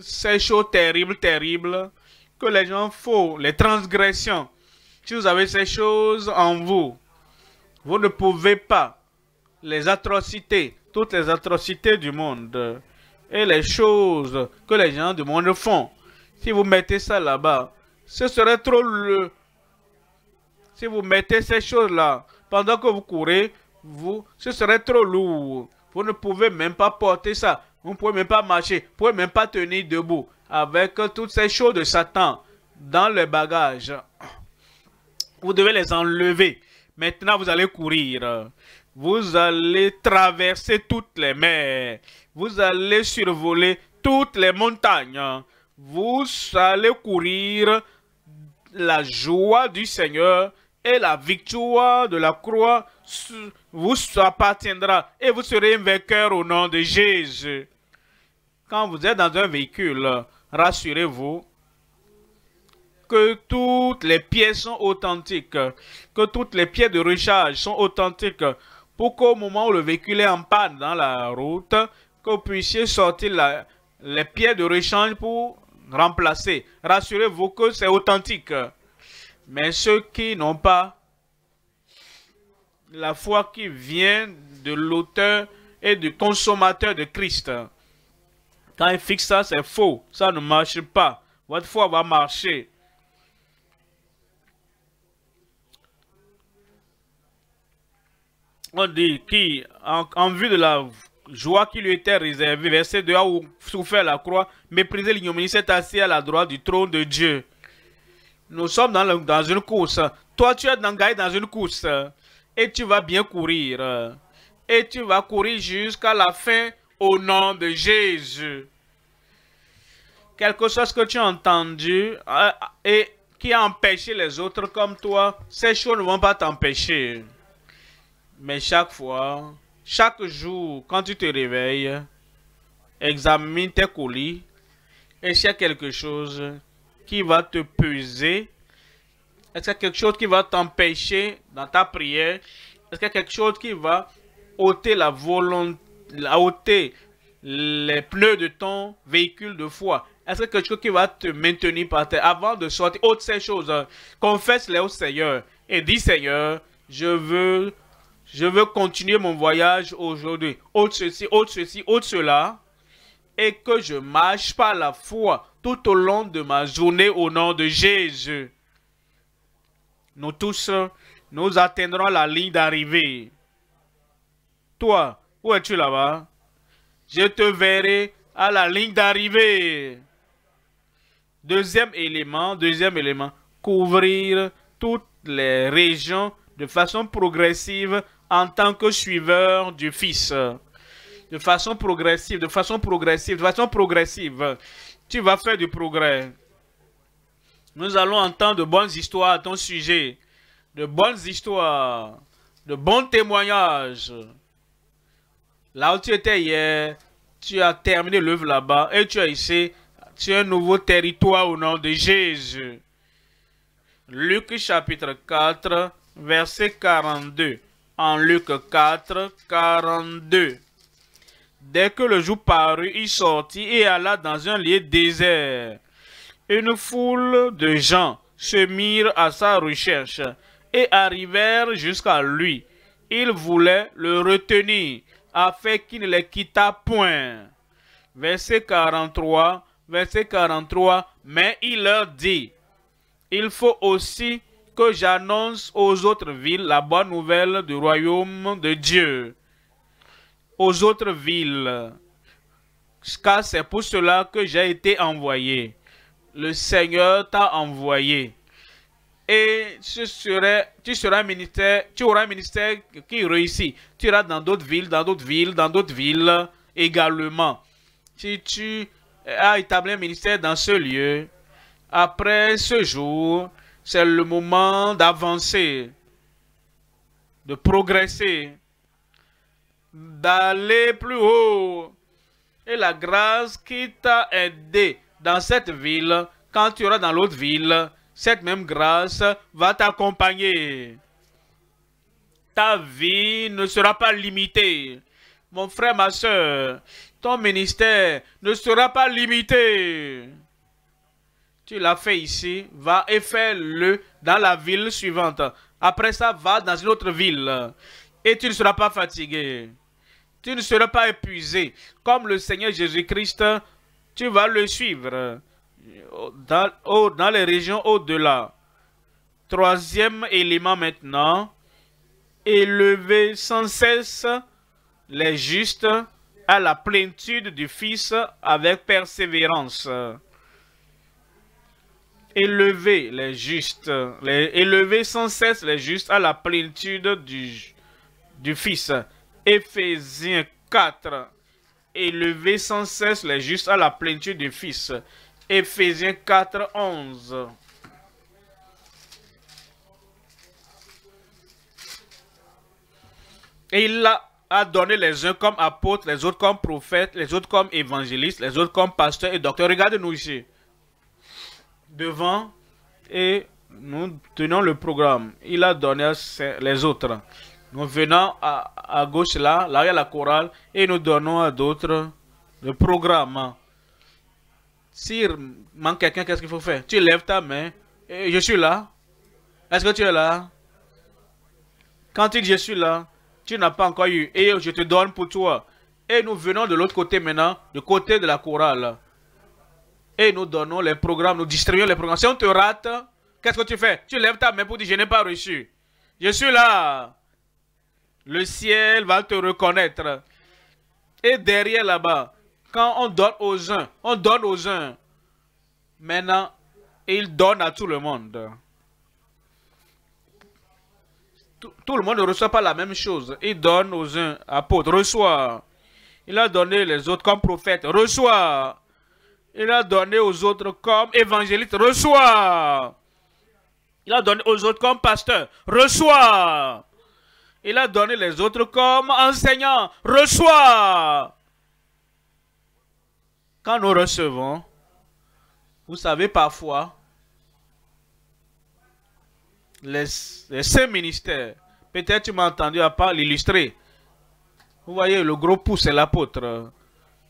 ces choses terribles, terribles que les gens font, les transgressions. Si vous avez ces choses en vous, vous ne pouvez pas les atrocités, toutes les atrocités du monde et les choses que les gens du monde font. Si vous mettez ça là-bas, ce serait trop le... Si vous mettez ces choses-là pendant que vous courez, vous, ce serait trop lourd. Vous ne pouvez même pas porter ça. Vous ne pouvez même pas marcher, vous ne pouvez même pas tenir debout avec toutes ces choses de Satan dans le bagage. Vous devez les enlever. Maintenant, vous allez courir. Vous allez traverser toutes les mers. Vous allez survoler toutes les montagnes. Vous allez courir la joie du Seigneur et la victoire de la croix vous appartiendra et vous serez un vainqueur au nom de Jésus. Quand vous êtes dans un véhicule, rassurez-vous que toutes les pièces sont authentiques, que toutes les pièces de recharge sont authentiques, pour qu'au moment où le véhicule est en panne dans la route, que vous puissiez sortir les pièces de rechange pour remplacer. Rassurez-vous que c'est authentique. Mais ceux qui n'ont pas la foi qui vient de l'auteur et du consommateur de Christ. Quand il fixe ça, c'est faux. Ça ne marche pas. Votre foi va marcher. On dit qui, en, vue de la joie qui lui était réservée, verset 2 a souffert la croix, méprisé l'ignominie, s'est assis à la droite du trône de Dieu. Nous sommes dans, une course. Toi, tu es dans une course. Et tu vas bien courir. Et tu vas courir jusqu'à la fin au nom de Jésus. Quelque chose que tu as entendu euh, et qui a empêché les autres comme toi, ces choses ne vont pas t'empêcher. Mais chaque fois, chaque jour, quand tu te réveilles, examine tes colis et cherche quelque chose qui va te peser Est-ce qu'il y a quelque chose qui va t'empêcher dans ta prière Est-ce qu'il y a quelque chose qui va ôter la volonté, ôter les pneus de ton véhicule de foi Est-ce que quelque chose qui va te maintenir par terre avant de sortir Ôte ces choses. Hein. Confesse-les au Seigneur et dis Seigneur, je veux, je veux continuer mon voyage aujourd'hui. Ôte ceci, ôte ceci, ôte cela et que je marche par la foi tout au long de ma journée au nom de Jésus. Nous tous, nous atteindrons la ligne d'arrivée. Toi, où es-tu là-bas? Je te verrai à la ligne d'arrivée. Deuxième élément, deuxième élément, couvrir toutes les régions de façon progressive en tant que suiveur du Fils de façon progressive, de façon progressive, de façon progressive. Tu vas faire du progrès. Nous allons entendre de bonnes histoires à ton sujet. De bonnes histoires. De bons témoignages. Là où tu étais hier, tu as terminé l'œuvre là-bas et tu as ici, tu as un nouveau territoire au nom de Jésus. Luc chapitre 4, verset 42. En Luc 4, 42. Dès que le jour parut, il sortit et alla dans un lieu désert. Une foule de gens se mirent à sa recherche et arrivèrent jusqu'à lui. Ils voulaient le retenir afin qu'il ne les quittât point. Verset 43, verset 43, mais il leur dit, il faut aussi que j'annonce aux autres villes la bonne nouvelle du royaume de Dieu aux autres villes, car c'est pour cela que j'ai été envoyé. Le Seigneur t'a envoyé. Et ce serait, tu seras ministère, tu auras un ministère qui réussit. Tu iras dans d'autres villes, dans d'autres villes, dans d'autres villes également. Si tu as établi un ministère dans ce lieu, après ce jour, c'est le moment d'avancer, de progresser d'aller plus haut. Et la grâce qui t'a aidé dans cette ville, quand tu iras dans l'autre ville, cette même grâce va t'accompagner. Ta vie ne sera pas limitée. Mon frère, ma soeur, ton ministère ne sera pas limité. Tu l'as fait ici, va et fais-le dans la ville suivante. Après ça, va dans une autre ville et tu ne seras pas fatigué. Tu ne seras pas épuisé. Comme le Seigneur Jésus-Christ, tu vas le suivre dans, les régions au-delà. Troisième élément maintenant, élever sans cesse les justes à la plénitude du Fils avec persévérance. Élever les justes, les, élever sans cesse les justes à la plénitude du, du Fils. Ephésiens 4. Élevez sans cesse les justes à la plénitude du Fils. Ephésiens 4, 11. Et il a donné les uns comme apôtres, les autres comme prophètes, les autres comme évangélistes, les autres comme pasteurs et docteurs. Regardez-nous ici. Devant et nous tenons le programme. Il a donné les autres. Nous venons à, gauche là, là il y a la chorale, et nous donnons à d'autres le programme. S'il manque quelqu'un, qu'est-ce qu'il faut faire Tu lèves ta main, et je suis là. Est-ce que tu es là Quand tu dis je suis là, tu n'as pas encore eu, et je te donne pour toi. Et nous venons de l'autre côté maintenant, du côté de la chorale. Et nous donnons les programmes, nous distribuons les programmes. Si on te rate, qu'est-ce que tu fais Tu lèves ta main pour dire je n'ai pas reçu. Je suis là. Le ciel va te reconnaître. Et derrière là-bas, quand on donne aux uns, on donne aux uns. Maintenant, il donne à tout le monde. Tout, le monde ne reçoit pas la même chose. Il donne aux uns, apôtres, reçoit. Il a donné les autres comme prophètes, reçoit. Il a donné aux autres comme évangélistes, reçoit. Il a donné aux autres comme pasteurs, reçoit. Il a donné les autres comme enseignants. Reçois. Quand nous recevons, vous savez parfois, les, cinq ministères, peut-être tu m'as entendu à part l'illustrer. Vous voyez, le gros pouce c'est l'apôtre.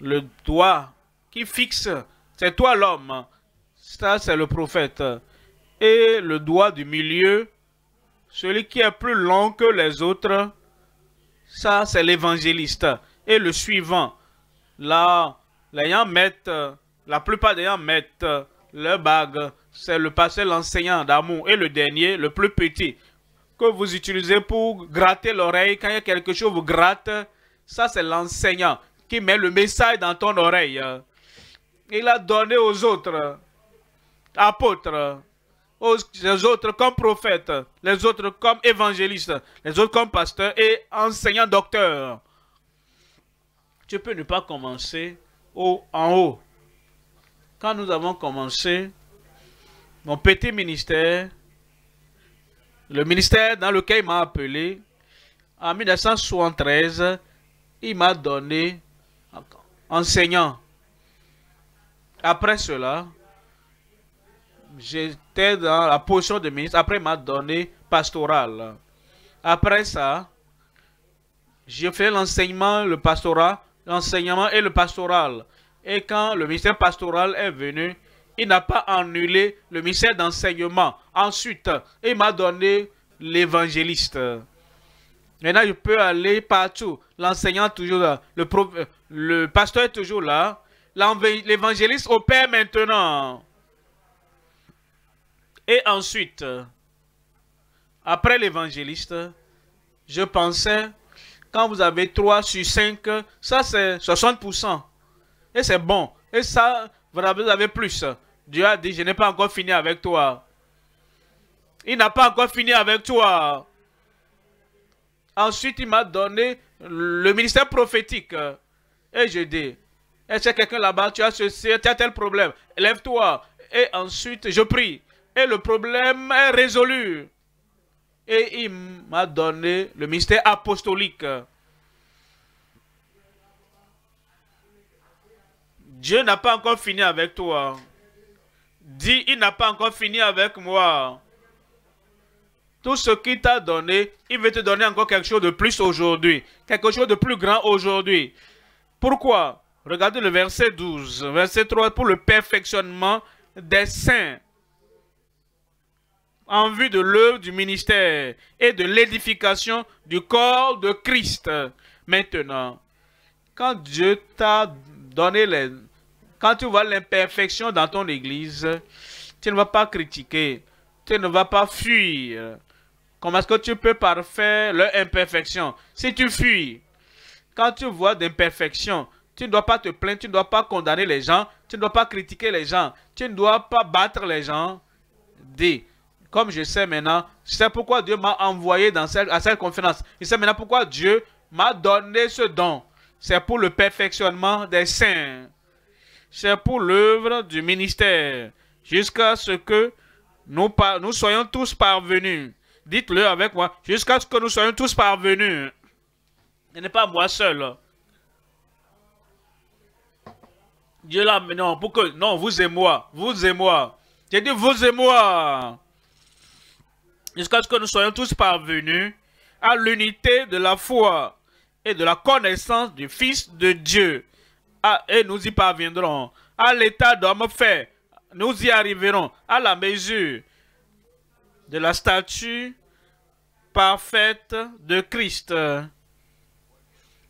Le doigt qui fixe, c'est toi l'homme. Ça, c'est le prophète. Et le doigt du milieu, celui qui est plus long que les autres, ça c'est l'évangéliste. Et le suivant, là, l'ayant la plupart des gens mettent leur bague. C'est le passé, l'enseignant d'amour. Et le dernier, le plus petit, que vous utilisez pour gratter l'oreille. Quand il y a quelque chose vous gratte, ça c'est l'enseignant qui met le message dans ton oreille. Il a donné aux autres apôtres, les autres comme prophètes, les autres comme évangélistes, les autres comme pasteurs et enseignants docteurs. Tu peux ne pas commencer haut en haut. Quand nous avons commencé mon petit ministère, le ministère dans lequel il m'a appelé, en 1973, il m'a donné enseignant. Après cela, j'étais dans la position de ministre. Après, m'a donné pastoral. Après ça, j'ai fait l'enseignement, le pastoral, l'enseignement et le pastoral. Et quand le ministère pastoral est venu, il n'a pas annulé le ministère d'enseignement. Ensuite, il m'a donné l'évangéliste. Maintenant, je peux aller partout. L'enseignant toujours là. Le, le pasteur est toujours là. L'évangéliste opère maintenant. Et ensuite, après l'évangéliste, je pensais, quand vous avez 3 sur 5, ça c'est 60%. Et c'est bon. Et ça, vous avez plus. Dieu a dit, je n'ai pas encore fini avec toi. Il n'a pas encore fini avec toi. Ensuite, il m'a donné le ministère prophétique. Et je dis, est-ce que quelqu'un là-bas, tu as ceci, tu as tel problème, lève-toi. Et ensuite, je prie et le problème est résolu. Et il m'a donné le mystère apostolique. Dieu n'a pas encore fini avec toi. Dis, il n'a pas encore fini avec moi. Tout ce qu'il t'a donné, il veut te donner encore quelque chose de plus aujourd'hui. Quelque chose de plus grand aujourd'hui. Pourquoi Regardez le verset 12, verset 3, pour le perfectionnement des saints en vue de l'œuvre du ministère et de l'édification du corps de Christ. Maintenant, quand Dieu t'a donné les... Quand tu vois l'imperfection dans ton église, tu ne vas pas critiquer, tu ne vas pas fuir. Comment est-ce que tu peux parfaire leur imperfection si tu fuis Quand tu vois d'imperfection, tu ne dois pas te plaindre, tu ne dois pas condamner les gens, tu ne dois pas critiquer les gens, tu ne dois pas battre les gens. D comme je sais maintenant, je sais pourquoi Dieu m'a envoyé dans cette, à cette conférence. Je sais maintenant pourquoi Dieu m'a donné ce don. C'est pour le perfectionnement des saints. C'est pour l'œuvre du ministère. Jusqu'à ce que nous, nous soyons tous parvenus. Dites-le avec moi. Jusqu'à ce que nous soyons tous parvenus. Ce n'est pas moi seul. Dieu l'a, non, pour que, non, vous et moi, vous et moi. J'ai dit vous et moi jusqu'à ce que nous soyons tous parvenus à l'unité de la foi et de la connaissance du Fils de Dieu. Ah, et nous y parviendrons. À l'état d'homme fait, nous y arriverons à la mesure de la statue parfaite de Christ.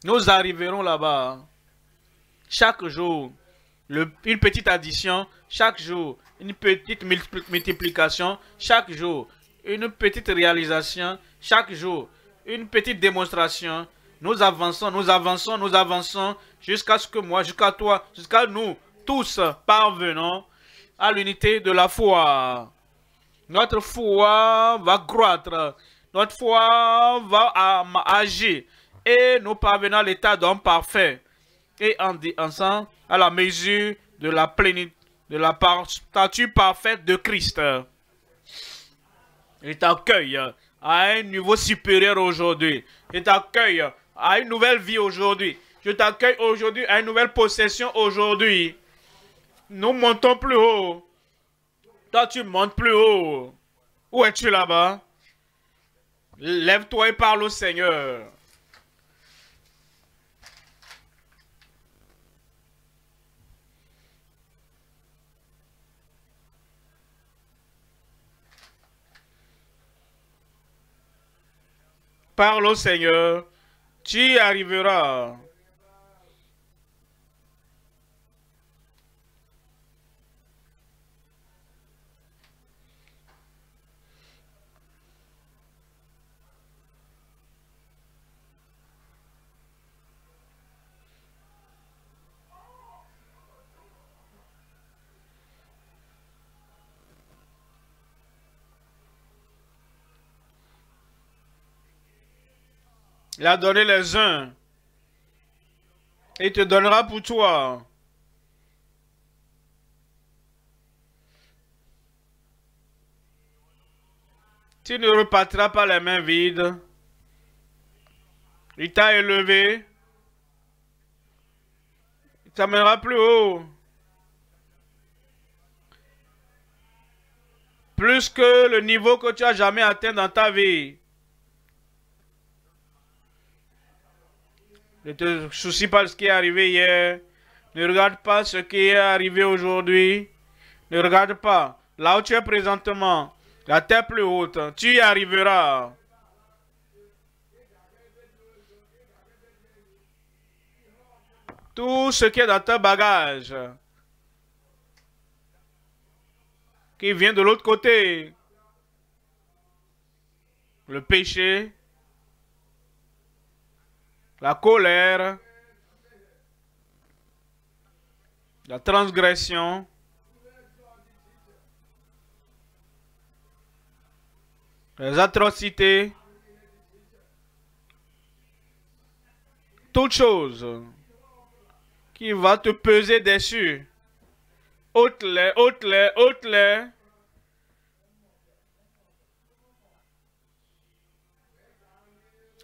Nous arriverons là-bas. Chaque jour, une petite addition, chaque jour, une petite multiplication, chaque jour, une petite réalisation chaque jour, une petite démonstration. Nous avançons, nous avançons, nous avançons jusqu'à ce que moi, jusqu'à toi, jusqu'à nous tous parvenons à l'unité de la foi. Notre foi va croître, notre foi va agir et nous parvenons à l'état d'homme parfait et en ensemble à la mesure de la plénitude, de la statue parfaite de Christ. Il t'accueille hein. à un niveau supérieur aujourd'hui. Je t'accueille à une nouvelle vie aujourd'hui. Je t'accueille aujourd'hui à une nouvelle possession aujourd'hui. Nous montons plus haut. Toi, tu montes plus haut. Où es-tu là-bas? Lève-toi et parle au Seigneur. Parle au Seigneur, tu y arriveras. Il a donné les uns. Il te donnera pour toi. Tu ne repartiras pas les mains vides. Il t'a élevé. Il t'amènera plus haut. Plus que le niveau que tu as jamais atteint dans ta vie. Ne te soucie pas de ce qui est arrivé hier. Ne regarde pas ce qui est arrivé aujourd'hui. Ne regarde pas. Là où tu es présentement, la tête plus haute, tu y arriveras. Tout ce qui est dans ton bagage, qui vient de l'autre côté, le péché, la colère, la transgression, les atrocités, toute chose qui va te peser dessus. Ôte-les, ôte-les, ôte-les.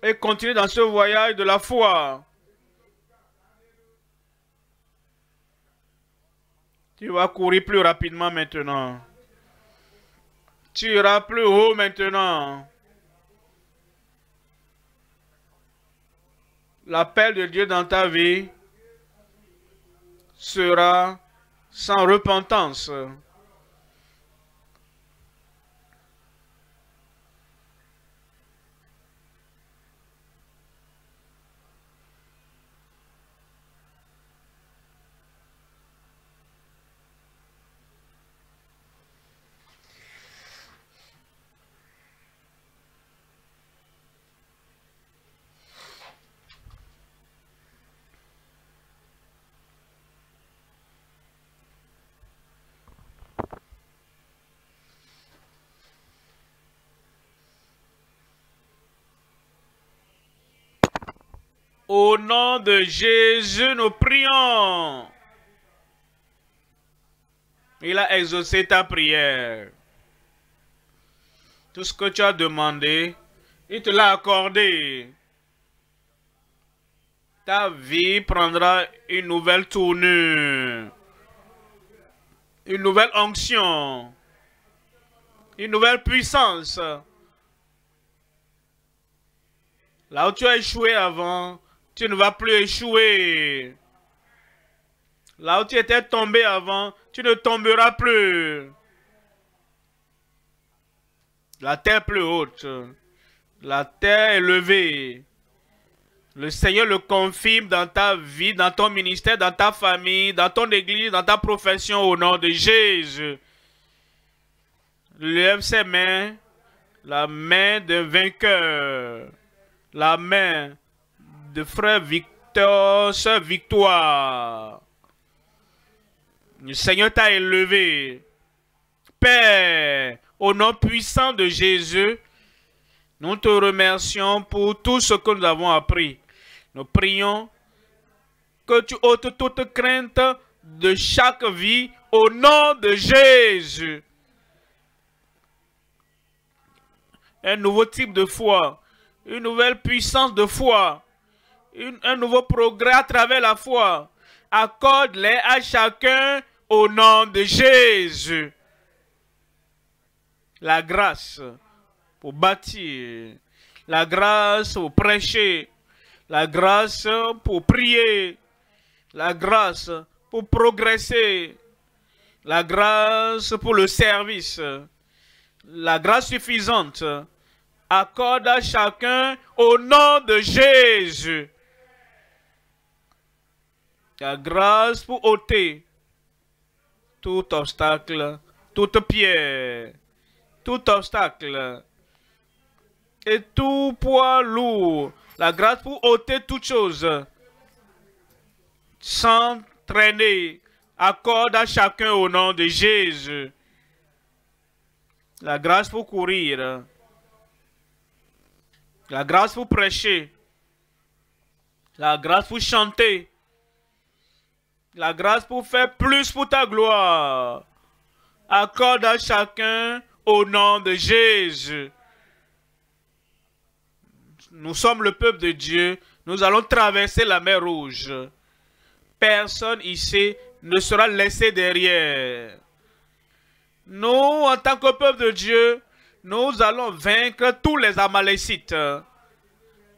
et continue dans ce voyage de la foi. Tu vas courir plus rapidement maintenant. Tu iras plus haut maintenant. L'appel de Dieu dans ta vie sera sans repentance. Au nom de Jésus, nous prions. Il a exaucé ta prière. Tout ce que tu as demandé, il te l'a accordé. Ta vie prendra une nouvelle tournure. Une nouvelle onction. Une nouvelle puissance. Là où tu as échoué avant, tu ne vas plus échouer. Là où tu étais tombé avant, tu ne tomberas plus. La terre plus haute. La terre est levée. Le Seigneur le confirme dans ta vie, dans ton ministère, dans ta famille, dans ton église, dans ta profession au nom de Jésus. Lève ses mains, la main d'un vainqueur, la main de frère Victor, sœur Victoire. Le Seigneur t'a élevé. Père, au nom puissant de Jésus, nous te remercions pour tout ce que nous avons appris. Nous prions que tu ôtes toute crainte de chaque vie au nom de Jésus. Un nouveau type de foi, une nouvelle puissance de foi un nouveau progrès à travers la foi. Accorde-les à chacun au nom de Jésus. La grâce pour bâtir, la grâce pour prêcher, la grâce pour prier, la grâce pour progresser, la grâce pour le service, la grâce suffisante accorde à chacun au nom de Jésus la grâce pour ôter tout obstacle, toute pierre, tout obstacle et tout poids lourd. La grâce pour ôter toute chose sans traîner. Accorde à chacun au nom de Jésus. La grâce pour courir. La grâce pour prêcher. La grâce pour chanter la grâce pour faire plus pour ta gloire. Accorde à chacun au nom de Jésus. Nous sommes le peuple de Dieu. Nous allons traverser la mer Rouge. Personne ici ne sera laissé derrière. Nous, en tant que peuple de Dieu, nous allons vaincre tous les Amalécites.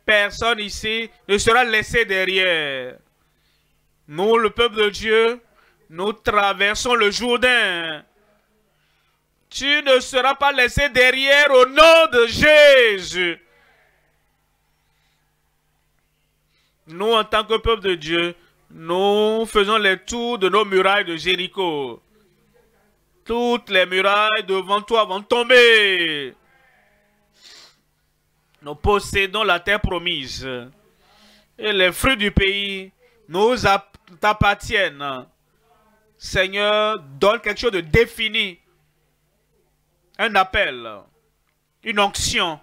Personne ici ne sera laissé derrière. Nous, le peuple de Dieu, nous traversons le Jourdain. Tu ne seras pas laissé derrière au nom de Jésus. Nous, en tant que peuple de Dieu, nous faisons les tours de nos murailles de Jéricho. Toutes les murailles devant toi vont tomber. Nous possédons la terre promise. Et les fruits du pays nous apportent t'appartiennent. Seigneur, donne quelque chose de défini. Un appel, une onction,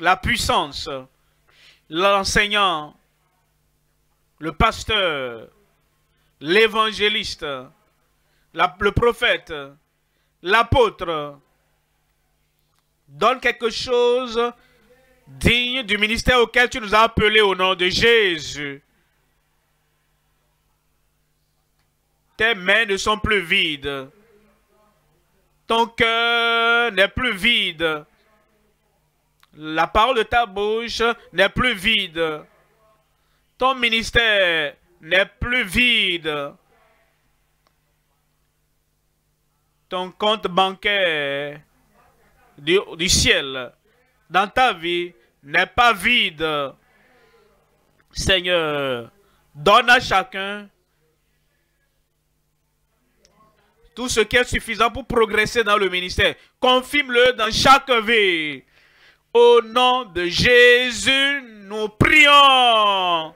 la puissance, l'enseignant, le pasteur, l'évangéliste, le prophète, l'apôtre. Donne quelque chose digne du ministère auquel tu nous as appelés au nom de Jésus. Tes mains ne sont plus vides. Ton cœur n'est plus vide. La parole de ta bouche n'est plus vide. Ton ministère n'est plus vide. Ton compte bancaire du, ciel dans ta vie n'est pas vide. Seigneur, donne à chacun tout ce qui est suffisant pour progresser dans le ministère. Confirme-le dans chaque vie. Au nom de Jésus, nous prions.